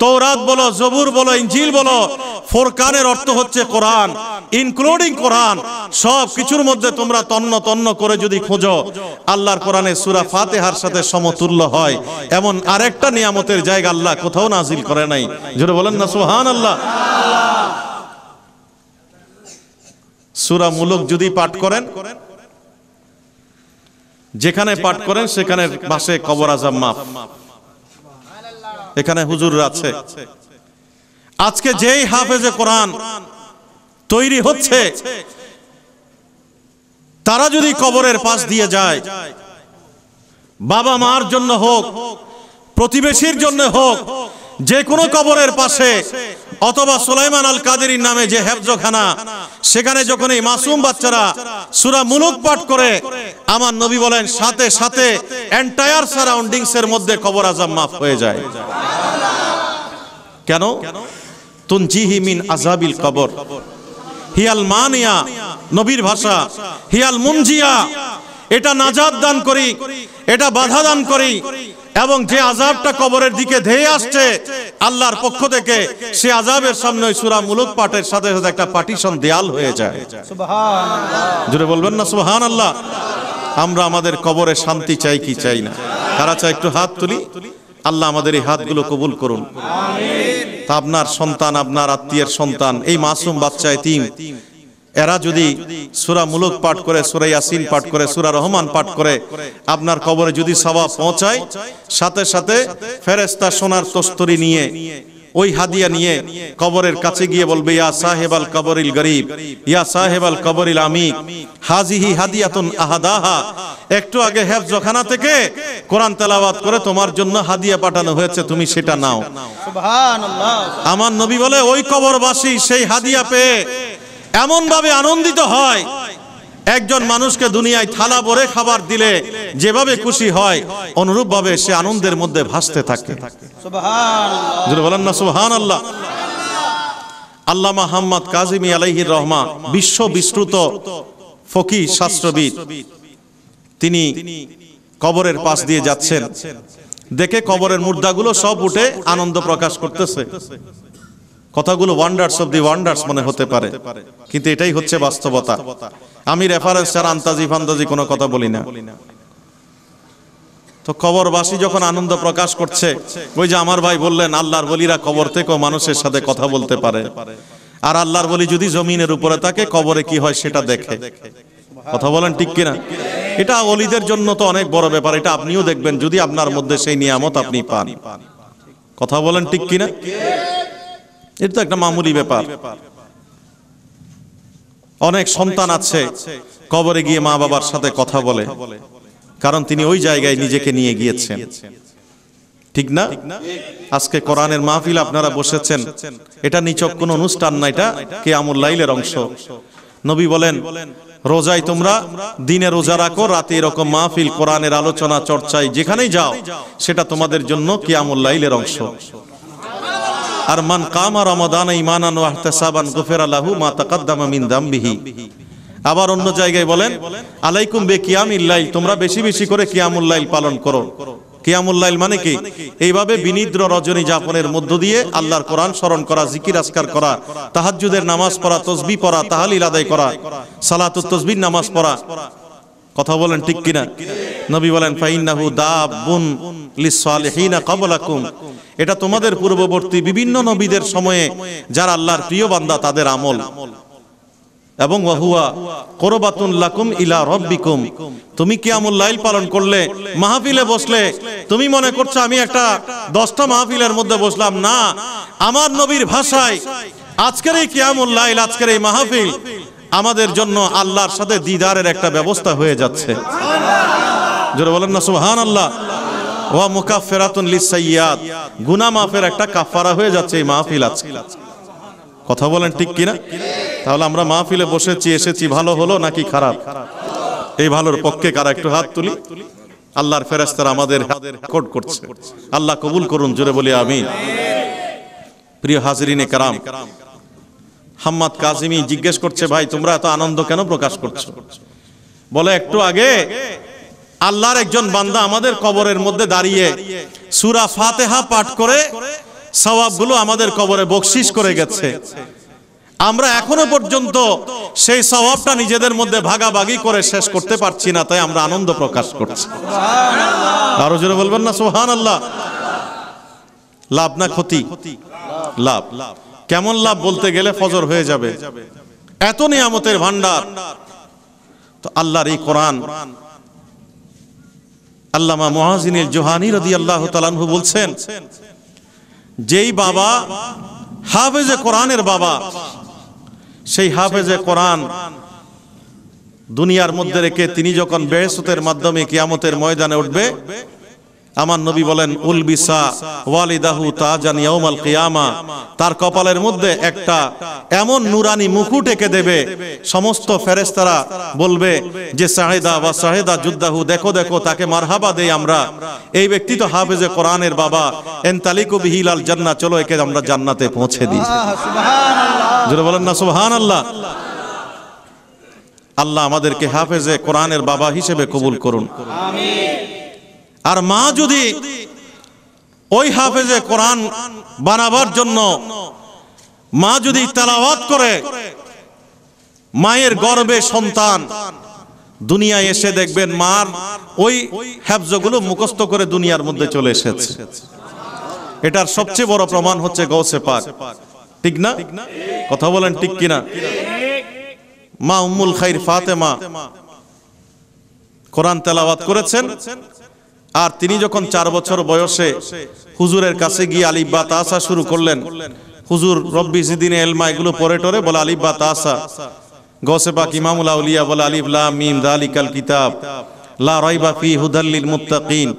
তৌরাত বলো জবুর বলো ইঞ্জিল বলো ফোরকানের অর্থ হচ্ছে কোরআন ইনক্লুডিং কোরআন সব কিছুর মধ্যে তোমরা তন্ন তন্ন করে যদি খোঁজো আল্লাহর কোরআনে সুরা ফাতেহার সাথে সমতুল্য হয় এমন আরেকটা নিয়ামতের জায়গা আল্লাহ কোথাও নাজিল করে নাই যেটা বলেন না সুহান আল্লাহ সুরা মূলক যদি পাঠ করেন যেখানে পাঠ করেন সেখানে পাশে কবর আজম মাফ এখানে হুজুর আছে আজকে যেই হাফেজে কোরআন তৈরি হচ্ছে তারা যদি কবরের পাশ দিয়ে যায় বাবা মার জন্য হোক প্রতিবেশীর জন্য হোক যে কোনো কবরের পাশে অথবা সুলাইমান আল কাদের নামে যে হেফজখানা সেখানে যখন এই মাসুম বাচ্চারা সুরা মুলুক পাঠ করে আমার নবী বলেন সাথে সাথে এন্টায়ার সারাউন্ডিংস এর মধ্যে কবর আজাম মাফ হয়ে যায় কেন তুনজিহি মিন আজাবিল কবর হিয়াল মানিয়া নবীর ভাষা হিয়াল মুনজিয়া এটা নাজাদ দান করি এটা বাধা দান করি এবং যে আজাবটা কবরের দিকে ধেয়ে আসছে আল্লাহর পক্ষ থেকে সে আজাবের সামনে সুরা মূলক পাঠের সাথে সাথে একটা পার্টিশন দেয়াল হয়ে যায় জুড়ে বলবেন না সুহান আল্লাহ আমরা আমাদের কবরে শান্তি চাই কি চাই না তারা চাই একটু হাত তুলি আল্লাহ আমাদের এই হাতগুলো কবুল করুন আপনার সন্তান আপনার আত্মীয়ের সন্তান এই মাসুম বাচ্চা তিন এরা যদি সুরা মুলুক পাঠ করে সুরা ইয়াসিন পাঠ করে সুরা রহমান পাঠ করে আপনার কবরে যদি সাবা পৌঁছায় সাথে সাথে ফেরেস্তা সোনার তস্তরি নিয়ে ওই হাদিয়া নিয়ে কবরের কাছে গিয়ে বলবে ইয়া সাহেব আল কবরিল গরিব ইয়া সাহেব আল কবরিল আমি হাজিহি হাদিয়াতুন আহাদাহা একটু আগে হেফজখানা থেকে কোরআন তেলাওয়াত করে তোমার জন্য হাদিয়া পাঠানো হয়েছে তুমি সেটা নাও সুবহানাল্লাহ আমার নবী বলে ওই কবরবাসী সেই হাদিয়া পেয়ে এমনভাবে আনন্দিত হয় একজন মানুষকে দুনিয়ায় থালা ভরে খাবার দিলে যেভাবে খুশি হয় অনুরূপভাবে সে আনন্দের মধ্যে ভাসতে থাকে বলেন না সুহান আল্লাহ আল্লাহ মাহমদ কাজিমি আলাইহির রহমান বিশ্ব বিস্তৃত ফকি শাস্ত্রবিদ তিনি কবরের পাশ দিয়ে যাচ্ছেন দেখে কবরের মুদ্রাগুলো সব উঠে আনন্দ প্রকাশ করতেছে কথাগুলো ওয়ান্ডার্স অব দি ওয়ান্ডার্স মনে হতে পারে কিন্তু এটাই হচ্ছে বাস্তবতা আমি রেফারেন্স ছাড়া আন্তাজি ফান্তাজি কোনো কথা বলি না তো কবরবাসী যখন আনন্দ প্রকাশ করছে ওই যে আমার ভাই বললেন আল্লাহর বলিরা কবর থেকেও মানুষের সাথে কথা বলতে পারে আর আল্লাহর বলি যদি জমিনের উপরে থাকে কবরে কি হয় সেটা দেখে কথা বলেন ঠিক কিনা এটা অলিদের জন্য তো অনেক বড় ব্যাপার এটা আপনিও দেখবেন যদি আপনার মধ্যে সেই নিয়ামত আপনি পান কথা বলেন ঠিক কিনা এটা তো একটা মামুলি ব্যাপার অনেক সন্তান আছে কবরে গিয়ে মা বাবার সাথে কথা বলে কারণ তিনি ওই জায়গায় নিজেকে নিয়ে গিয়েছেন ঠিক না আজকে কোরআনের মাহফিল আপনারা বসেছেন এটা নিচক কোন অনুষ্ঠান না এটা কে আমুল লাইলের অংশ নবী বলেন রোজায় তোমরা দিনে রোজা রাখো রাতে এরকম মাহফিল কোরআনের আলোচনা চর্চায় যেখানেই যাও সেটা তোমাদের জন্য কে আমুল লাইলের অংশ আর মান কামা রমাদান ইমানান ওয়াহতাসাবান গফির আল্লাহু মা তাকাদ্দামা মিন দামবিহি আবার অন্য জায়গায় বলেন আলাইকুম বে কিয়ামিল্লাইল তোমরা বেশি বেশি করে কিয়ামুল্লাইল পালন করো কিয়ামুল্লাইল মানে কি এইভাবে বিনিদ্র রজনী যাপনের মধ্য দিয়ে আল্লাহর কোরআন স্মরণ করা জিকির আসকার করা তাহাজ্জুদের নামাজ পড়া তসবি পড়া তাহালিল আদায় করা সালাতুত তসবির নামাজ পড়া কথা বলেন ঠিক কিনা নবী বলেন ফাইনাহু দাবুন লিসালিহিনা ক্বাবলাকুম এটা তোমাদের পূর্ববর্তী বিভিন্ন নবীদের সময়ে যারা আল্লাহর প্রিয় বান্দা তাদের আমল এবং ওয়াহুয়া কোরবাতুন লাকুম ইলা রব্বিকুম তুমি কি আমল লাইল পালন করলে মাহফিলে বসলে তুমি মনে করছো আমি একটা দশটা মাহফিলের মধ্যে বসলাম না আমার নবীর ভাষায় আজকের এই কিয়ামুল লাইল আজকের এই মাহফিল আমাদের জন্য আল্লাহর সাথে দিদারের একটা ব্যবস্থা হয়ে যাচ্ছে যারা বলেন না সুহান আল্লাহ ওয়া ফেরাতুন লিসাইয়াত গুনা মাফের একটা কাফারা হয়ে যাচ্ছে এই মাহফিল আজকে কথা বলেন ঠিক কিনা তাহলে আমরা মাহফিলে বসেছি এসেছি ভালো হলো নাকি খারাপ এই ভালোর পক্ষে কারা একটু হাত তুলি আল্লাহর ফেরেশতারা আমাদের রেকর্ড করছে আল্লাহ কবুল করুন জোরে বলি আমি প্রিয় হাজরিনে কারাম হাম্মাদ কাজিমি জিজ্ঞেস করছে ভাই তোমরা এত আনন্দ কেন প্রকাশ করছো বলে একটু আগে আল্লাহর একজন বান্দা আমাদের কবরের মধ্যে দাঁড়িয়ে সুরা ফাতেহা পাঠ করে সওয়াবগুলো আমাদের কবরে বকশিস করে গেছে আমরা এখনো পর্যন্ত সেই স্বভাবটা নিজেদের মধ্যে ভাগাভাগি করে শেষ করতে পারছি না তাই আমরা আনন্দ প্রকাশ করছি আরো জোরে বলবেন না সোহান আল্লাহ লাভ না ক্ষতি লাভ লাভ কেমন লাভ বলতে গেলে ফজর হয়ে যাবে এত নিয়ামতের ভান্ডার তো আল্লাহর এই কোরআন আল্লামা মহাজিনের জোহানি রদি আল্লাহ তালানহু বলছেন যেই বাবা হাফেজে কোরআনের বাবা সেই হাফেজে কোরআন দুনিয়ার মধ্যে রেখে তিনি যখন বেহসতের মাধ্যমে কিয়ামতের ময়দানে উঠবে আমার নবী বলেন উলবিসা ওয়ালিদাহু তাজান ইয়াউমাল কিয়ামা তার কপালের মধ্যে একটা এমন নুরানি মুকুট এঁকে দেবে সমস্ত ফেরেশতারা বলবে যে সাহেদা বা সাহেদা যুদ্দাহু দেখো দেখো তাকে মারহাবা দেই আমরা এই ব্যক্তি তো হাফেজে কোরআনের বাবা এনতালিকু বিহিলাল জান্না চলো একে আমরা জান্নাতে পৌঁছে দিই সুবহানাল্লাহ বলেন না সুবহানাল্লাহ আল্লাহ আমাদেরকে হাফেজে কোরআনের বাবা হিসেবে কবুল করুন আমিন আর মা যদি ওই হাফেজে কোরআন বানাবার জন্য মা যদি তালাওয়াত করে মায়ের গর্বে সন্তান দুনিয়ায় এসে দেখবেন মার ওই হ্যাবজগুলো মুখস্থ করে দুনিয়ার মধ্যে চলে এসেছে এটার সবচেয়ে বড় প্রমাণ হচ্ছে গৌসে পাক ঠিক না কথা বলেন ঠিক কিনা মা উম্মুল খাইর ফাতেমা কোরআন তেলাওয়াত করেছেন আর তিনি যখন চার বছর বয়সে হুজুরের কাছে গিয়ে আলিব্বা তাসা শুরু করলেন হুজুর রব্বি জিদিন এলমা এগুলো পরে টরে বলে আলিব্বা তাসা গসে পাক ইমামুল উলিয়া বলে আলিবলা মিম দালিকাল কিতাব লা রাইবা ফি হুদাল্লিল মুত্তাকিন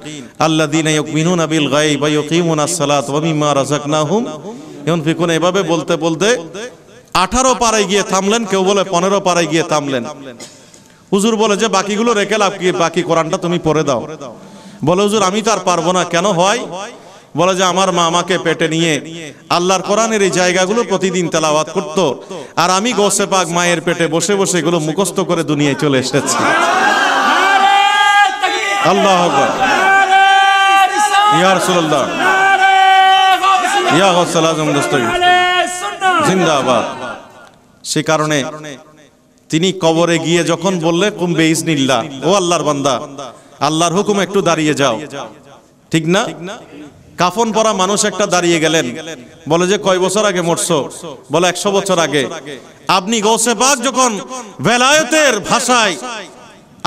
আল্লাযীনা ইউমিনুনা বিল গায়ব ওয়া সালাত ওয়া মিম্মা রাযাকনাহুম এভাবে বলতে বলতে 18 পারায় গিয়ে থামলেন কেউ বলে 15 পারায় গিয়ে থামলেন হুজুর বলে যে বাকিগুলো রেখে লাভ কি বাকি কোরআনটা তুমি পড়ে দাও বলে হুজুর আমি তার পারবো না কেন হয় বলে যে আমার মা আমাকে পেটে নিয়ে আল্লাহর কোরআনের এই জায়গাগুলো প্রতিদিন তেলাওয়াত করত আর আমি গোসে পাক মায়ের পেটে বসে বসে এগুলো মুখস্থ করে দুনিয়ায় চলে এসেছি আল্লাহ জিন্দাবাদ সে কারণে তিনি কবরে গিয়ে যখন বললে কুম্বে ইসনিল্লা ও আল্লাহর বান্দা আল্লাহর হুকুম একটু দাঁড়িয়ে যাও ঠিক না কাফন পরা মানুষ একটা দাঁড়িয়ে গেলেন বলে যে কয় বছর আগে মরছো বলে একশো বছর আগে আপনি গৌসে পাক যখন বেলায়তের ভাষায়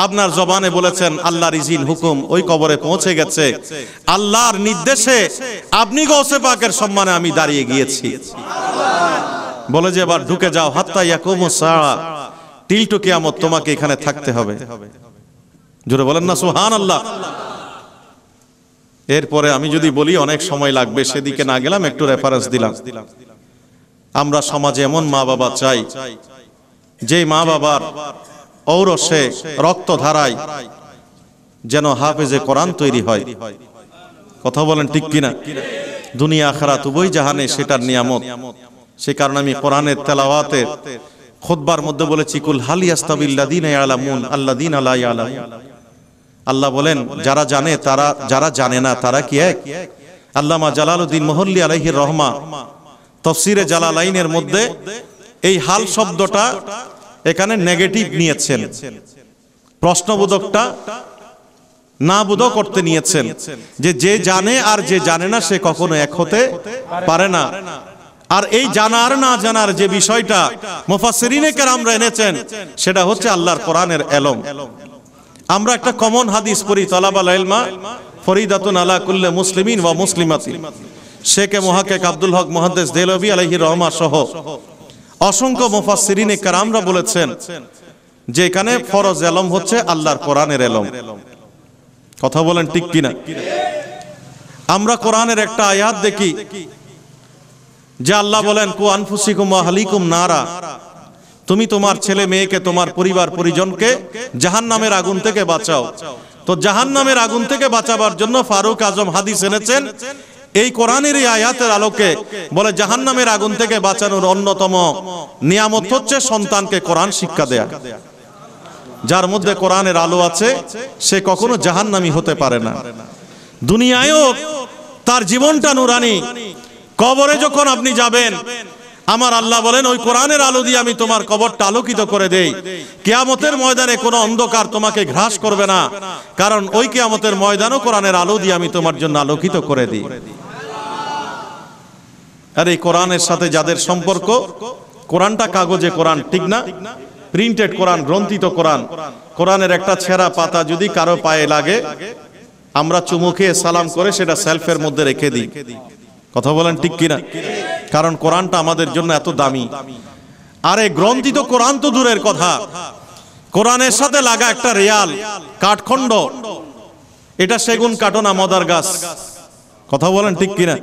আপনার জবানে বলেছেন আল্লাহর ইজিন হুকুম ওই কবরে পৌঁছে গেছে আল্লাহর নির্দেশে আপনি গৌসে পাকের সম্মানে আমি দাঁড়িয়ে গিয়েছি বলে যে এবার ঢুকে যাও হাত্তা ইয়াকুম সারা টিল টু কিয়ামত তোমাকে এখানে থাকতে হবে জোরে বলেন না সুহান আল্লাহ এরপরে আমি যদি বলি অনেক সময় লাগবে সেদিকে না গেলাম একটু রেফারেন্স দিলাম আমরা সমাজে এমন মা বাবা চাই যে মা বাবার ঔরসে রক্ত ধারায় যেন হাফেজে কোরআন তৈরি হয় কথা বলেন ঠিক কিনা দুনিয়া আখরাত তুবই জাহানে সেটার নিয়ামত সে কারণে আমি কোরআনের তেলাওয়াতে খোদবার মধ্যে বলেছি কুল হালিয়াস্তাবিল্লাদিন আলামুন আল্লাদিন আলাই আলামুন আল্লাহ বলেন যারা জানে তারা যারা জানে না তারা কি এক আল্লামা জালালউদ্দিন মোহল্লি আলহির রহমা তফসিরে জালালাইনের মধ্যে এই হাল শব্দটা এখানে নেগেটিভ নিয়েছেন প্রশ্নবোধকটা না বোধ করতে নিয়েছেন যে যে জানে আর যে জানে না সে কখনো এক হতে পারে না আর এই জানার না জানার যে বিষয়টা মোফাসরিনে কেরামরা এনেছেন সেটা হচ্ছে আল্লাহর কোরআনের এলম আমরা একটা কমন হাদিস পড়ি তলাবাল এলমা ফরিদাতুন আলা কুল্লে মুসলিমিন বা মুসলিমাতি শেখ মোহাকেক আব্দুল হক মহাদেস দেলবি আলহি রহমা সহ অসংখ্য মুফাসসিরিনে কারামরা বলেছেন যে এখানে ফরজ এলম হচ্ছে আল্লাহর কোরআনের এলম কথা বলেন ঠিক কিনা আমরা কোরআনের একটা আয়াত দেখি যে আল্লাহ বলেন কু আনফুসিকুম আহলিকুম নারা তুমি তোমার ছেলে মেয়েকে তোমার পরিবার পরিজনকে জাহান নামের আগুন থেকে বাঁচাও তো জাহান নামের আগুন থেকে বাঁচাবার জন্য ফারুক আজম হাদিস এনেছেন এই কোরআনের এই আয়াতের আলোকে বলে জাহান নামের আগুন থেকে বাঁচানোর অন্যতম নিয়ামত হচ্ছে সন্তানকে কোরআন শিক্ষা দেয়া যার মধ্যে কোরআনের আলো আছে সে কখনো জাহান্নামি হতে পারে না দুনিয়ায়ও তার জীবনটা নুরানি কবরে যখন আপনি যাবেন আমার আল্লাহ বলেন ওই কোরআনের আলো দিয়ে আমি তোমার কবরটা আলোকিত করে দেই কেয়ামতের ময়দানে কোনো অন্ধকার তোমাকে ঘ্রাস করবে না কারণ ওই কেয়ামতের ময়দানও কোরআনের আলো দিয়ে আমি তোমার জন্য আলোকিত করে দিই আর এই কোরআনের সাথে যাদের সম্পর্ক কোরআনটা কাগজে কোরআন ঠিক না প্রিন্টেড কোরআন গ্রন্থিত কোরআন কোরআনের একটা ছেঁড়া পাতা যদি কারো পায়ে লাগে আমরা চুমুকে সালাম করে সেটা সেলফের মধ্যে রেখে দিই কথা বলেন ঠিক কিনা কারণ কোরআনটা আমাদের জন্য এত দামি আরে গ্রন্থিত কোরআন তো দূরের কথা কোরআনের সাথে লাগা একটা রেয়াল কাঠখণ্ড এটা সেগুন কাটো না মদার গাছ কথা বলেন ঠিক কিনা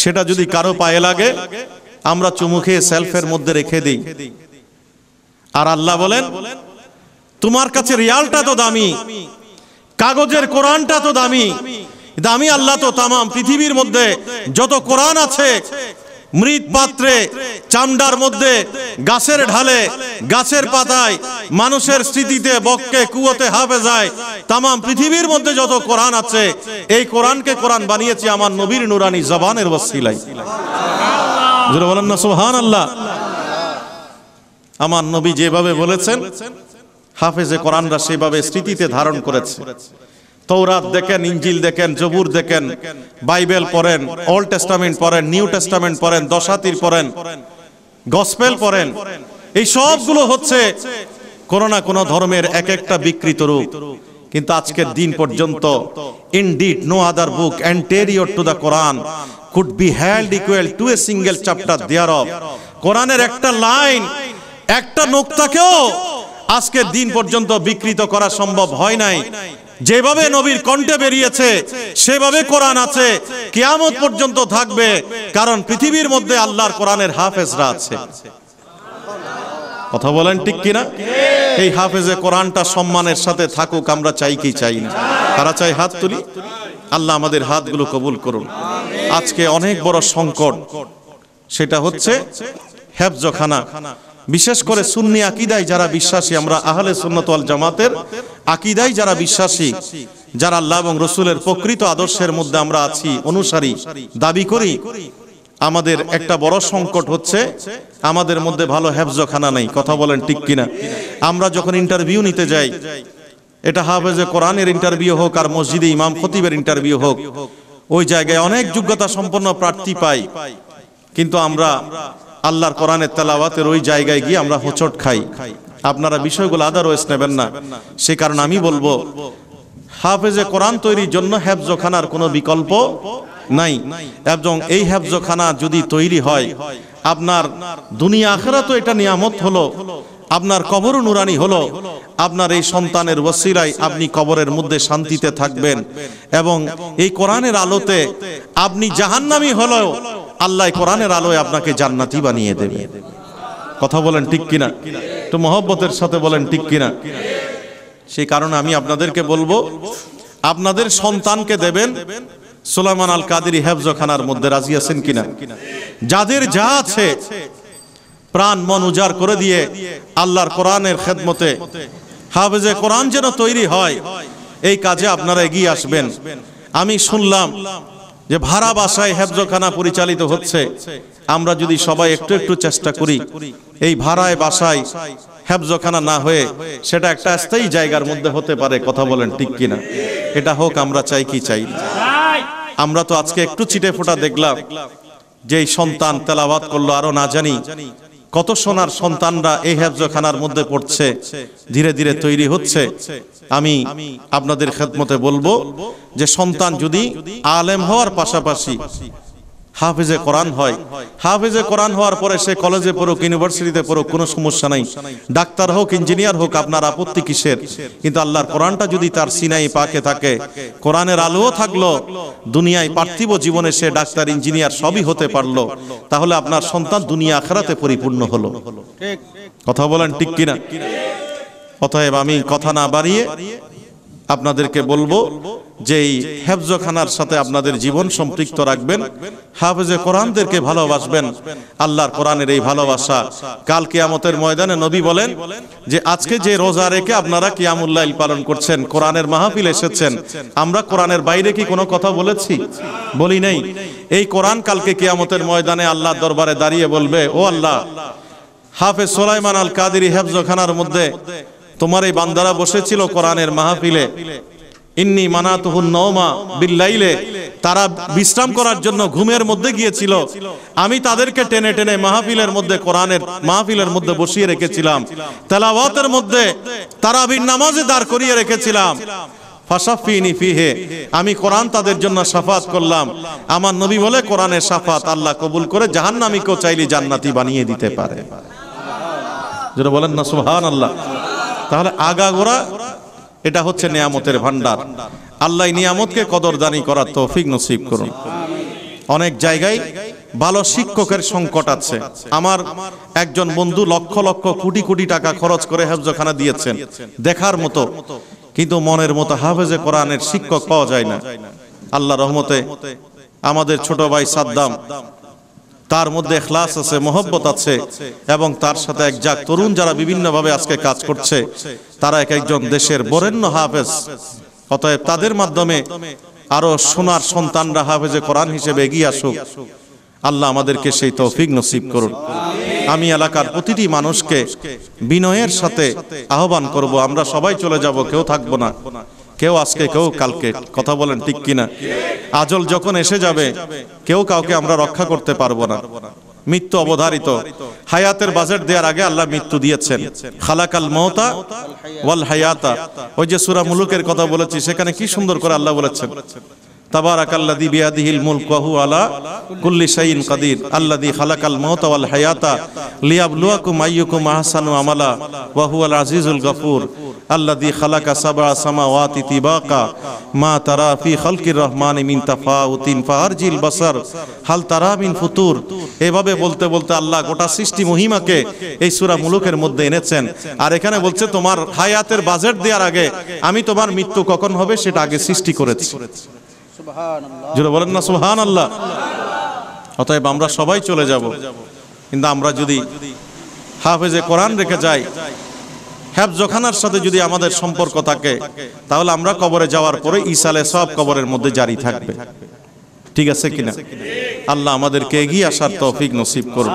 সেটা যদি কারো পায়ে লাগে আমরা চুমু খেয়ে সেলফের মধ্যে রেখে দিই আর আল্লাহ বলেন তোমার কাছে রিয়ালটা তো দামি কাগজের কোরআনটা তো দামি কিন্তু আমি আল্লাহ তো তাম পৃথিবীর মধ্যে যত কোরআন আছে মৃত পাত্রে চামডার মধ্যে গাছের ঢালে গাছের পাতায় মানুষের স্মৃতিতে বককে কুয়োতে হাফে যায় তাম পৃথিবীর মধ্যে যত কোরআন আছে এই কোরআনকে কোরআন বানিয়েছি আমার নবীর নুরানি জবানের বসিলাই বলেন না সোহান আল্লাহ আমার নবী যেভাবে বলেছেন হাফেজে কোরআনরা সেভাবে স্মৃতিতে ধারণ করেছে তৌরাত দেখেন ইঞ্জিল দেখেন জবুর দেখেন বাইবেল পড়েন ওল্ড টেস্টামেন্ট পড়েন নিউ টেস্টামেন্ট পড়েন দশাতির পড়েন গসপেল পড়েন এই সবগুলো হচ্ছে কোনো না কোনো ধর্মের এক একটা বিকৃত রূপ কিন্তু আজকের দিন পর্যন্ত indeed no other book anterior to the Quran could be held equal to a single chapter thereof কোরআনের একটা লাইন একটা নোক্তাকেও আজকের দিন পর্যন্ত বিকৃত করা সম্ভব হয় নাই যেভাবে নবীর কণ্ঠে বেরিয়েছে সেভাবে কোরআন আছে কেয়ামত পর্যন্ত থাকবে কারণ পৃথিবীর মধ্যে আল্লাহর কোরআনের হাফেজরা আছে কথা বলেন ঠিক কিনা এই হাফেজে কোরআনটা সম্মানের সাথে থাকুক আমরা চাই কি চাই না তারা চাই হাত তুলি আল্লাহ আমাদের হাতগুলো কবুল করুন আজকে অনেক বড় সংকট সেটা হচ্ছে হ্যাফজখানা বিশেষ করে সুন্নি আকিদায় যারা বিশ্বাসী আমরা আহলে সুন্নতওয়াল জামাতের আকিদায় যারা বিশ্বাসী যারা আল্লাহ এবং রসুলের প্রকৃত আদর্শের মধ্যে আমরা আছি অনুসারী দাবি করি আমাদের একটা বড় সংকট হচ্ছে আমাদের মধ্যে ভালো হ্যাফজখানা নেই কথা বলেন ঠিক কিনা আমরা যখন ইন্টারভিউ নিতে যাই এটা হাফেজে কোরআনের ইন্টারভিউ হোক আর মসজিদে ইমাম খতিবের ইন্টারভিউ হোক ওই জায়গায় অনেক যোগ্যতা সম্পন্ন প্রার্থী পাই কিন্তু আমরা আল্লাহর কোরআনের তেলাওয়াতের ওই জায়গায় গিয়ে আমরা হোঁচট খাই আপনারা বিষয়গুলো আদার ওয়েস নেবেন না সে কারণে আমি বলবো হাফেজে কোরআন তৈরির জন্য হ্যাফজখানার কোনো বিকল্প নাই এবং এই হ্যাফজখানা যদি তৈরি হয় আপনার দুনিয়া আখেরা তো এটা নিয়ামত হলো আপনার কবরও নুরানি হলো আপনার এই সন্তানের ওসিরায় আপনি কবরের মধ্যে শান্তিতে থাকবেন এবং এই কোরআনের আলোতে আপনি জাহান্নামি হলেও আল্লাহ কোরআনের আলোয় আপনাকে জান্নাতি বানিয়ে দেবে কথা বলেন ঠিক কিনা তো মহব্বতের সাথে বলেন ঠিক কিনা সেই কারণে আমি আপনাদেরকে বলবো আপনাদের সন্তানকে দেবেন সোলামান আল কাদের হেফজখানার মধ্যে রাজি আছেন কিনা যাদের যা আছে প্রাণ মন উজাড় করে দিয়ে আল্লাহর কোরআনের খেদমতে হাফেজে কোরআন যেন তৈরি হয় এই কাজে আপনারা এগিয়ে আসবেন আমি শুনলাম যে ভাড়া বাসায় হেফজখানা পরিচালিত হচ্ছে আমরা যদি সবাই একটু একটু চেষ্টা করি এই ভাড়ায় বাসায় হেফজখানা না হয়ে সেটা একটা স্থায়ী জায়গার মধ্যে হতে পারে কথা বলেন ঠিক কিনা এটা হোক আমরা চাই কি চাই আমরা তো আজকে একটু চিটে ফোটা দেখলাম যে সন্তান তেলাবাদ করলো আরো না জানি কত সোনার সন্তানরা এই হ্যাবজখানার মধ্যে পড়ছে ধীরে ধীরে তৈরি হচ্ছে আমি আপনাদের খেদমতে বলবো যে সন্তান যদি আলেম হওয়ার পাশাপাশি হাফেজে কোরআন হয় হাফেজে কোরআন হওয়ার পরে সে কলেজে পড়ুক ইউনিভার্সিটিতে পড়ুক কোনো সমস্যা নাই ডাক্তার হোক ইঞ্জিনিয়ার হোক আপনার আপত্তি কিসের কিন্তু আল্লাহর কোরআনটা যদি তার সিনাই পাকে থাকে কোরআনের আলোও থাকলো দুনিয়ায় পার্থিব জীবনে সে ডাক্তার ইঞ্জিনিয়ার সবই হতে পারলো তাহলে আপনার সন্তান দুনিয়া আখরাতে পরিপূর্ণ হলো কথা বলেন ঠিক কিনা অতএব আমি কথা না বাড়িয়ে আপনাদেরকে বলবো যে এই হেফজখানার সাথে আপনাদের জীবন সম্পৃক্ত রাখবেন হাফেজে কোরআনদেরকে ভালোবাসবেন আল্লাহর কোরআনের এই ভালোবাসা কাল কিয়ামতের ময়দানে নবী বলেন যে আজকে যে রোজা রেখে আপনারা কিয়ামুল্লাইল পালন করছেন কোরআনের মাহফিল এসেছেন আমরা কোরআনের বাইরে কি কোনো কথা বলেছি বলি নাই এই কোরআন কালকে কিয়ামতের ময়দানে আল্লাহর দরবারে দাঁড়িয়ে বলবে ও আল্লাহ হাফেজ সোলাইমান আল কাদির হেফজখানার মধ্যে তোমার এই বান্দারা বসেছিল কোরআনের মাহফিলে ইন্নি মানাতুহুন নওমা বিল্লাইলে তারা বিশ্রাম করার জন্য ঘুমের মধ্যে গিয়েছিল আমি তাদেরকে টেনে টেনে মাহফিলের মধ্যে কোরআনের মাহফিলের মধ্যে বসিয়ে রেখেছিলাম তেলাওয়াতের মধ্যে তারা তারাবির নামাজে দাঁড় করিয়ে রেখেছিলাম আমি কোরআন তাদের জন্য সাফাত করলাম আমার নবী বলে কোরআনে সাফাত আল্লাহ কবুল করে জাহান নামি জাহান্নামীকেও চাইলে জান্নাতি বানিয়ে দিতে পারে যেটা বলেন না সুহান আল্লাহ তাহলে আগাগোড়া এটা হচ্ছে নিয়ামতের ভান্ডার আল্লাহ নিয়ামতকে কদরদানি করার তৌফিক নসিব করুন অনেক জায়গায় ভালো শিক্ষকের সংকট আছে আমার একজন বন্ধু লক্ষ লক্ষ কোটি কোটি টাকা খরচ করে হেফজখানা দিয়েছেন দেখার মতো কিন্তু মনের মতো হাফেজে কোরআনের শিক্ষক পাওয়া যায় না আল্লাহ রহমতে আমাদের ছোট ভাই সাদ্দাম তার মধ্যে এখলাস আছে মহব্বত আছে এবং তার সাথে এক যাক তরুণ যারা বিভিন্নভাবে আজকে কাজ করছে তারা এক একজন দেশের বরেণ্য হাফেজ অতএব তাদের মাধ্যমে আরও সোনার সন্তানরা হাফেজে কোরআন হিসেবে এগিয়ে আসুক আল্লাহ আমাদেরকে সেই তৌফিক নসিব করুন আমি এলাকার প্রতিটি মানুষকে বিনয়ের সাথে আহ্বান করব আমরা সবাই চলে যাব কেউ থাকবো না কেউ আজকে কেউ কালকে কথা বলেন ঠিক কিনা আজল যখন এসে যাবে কেউ কাউকে আমরা রক্ষা করতে পারবো না মৃত্যু অবধারিত হায়াতের বাজেট দেওয়ার আগে আল্লাহ মৃত্যু দিয়েছেন খালাকাল মহতা ওয়াল হায়াতা ওই যে সুরা মুলুকের কথা বলেছি সেখানে কি সুন্দর করে আল্লাহ বলেছেন তাবারাকাল্লাযী আমালা আজিজুল গফুর الذي خلق সাবা سماوات তিবাকা মা তারা ফি খালকির রহমান من تفاوت فارج البصر হাল ترى মিন ফুতুর এভাবে বলতে বলতে আল্লাহ গোটা সৃষ্টি মহিমাকে এই সূরা মুলুকের মধ্যে এনেছেন আর এখানে বলছে তোমার হায়াতের বাজেট দেওয়ার আগে আমি তোমার মৃত্যু কখন হবে সেটা আগে সৃষ্টি করেছি জোরে বলেন না সুবহানাল্লাহ আল্লাহ অতএব আমরা সবাই চলে যাব কিন্তু আমরা যদি হাফেজে কোরআন রেখে যাই হ্যাফজোখানার সাথে যদি আমাদের সম্পর্ক থাকে তাহলে আমরা কবরে যাওয়ার পরে ইসালে সব কবরের মধ্যে জারি থাকবে ঠিক আছে কিনা আল্লাহ আমাদেরকে এগিয়ে আসার তৌফিক নসিব করুন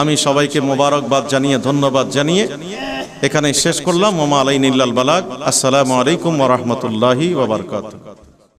আমি সবাইকে মোবারকবাদ জানিয়ে ধন্যবাদ জানিয়ে এখানে শেষ করলাম মোমা আলাই ইল্লাল বালাক আসসালামু আলাইকুম ওরহমতুল্লাহি ওবরকাত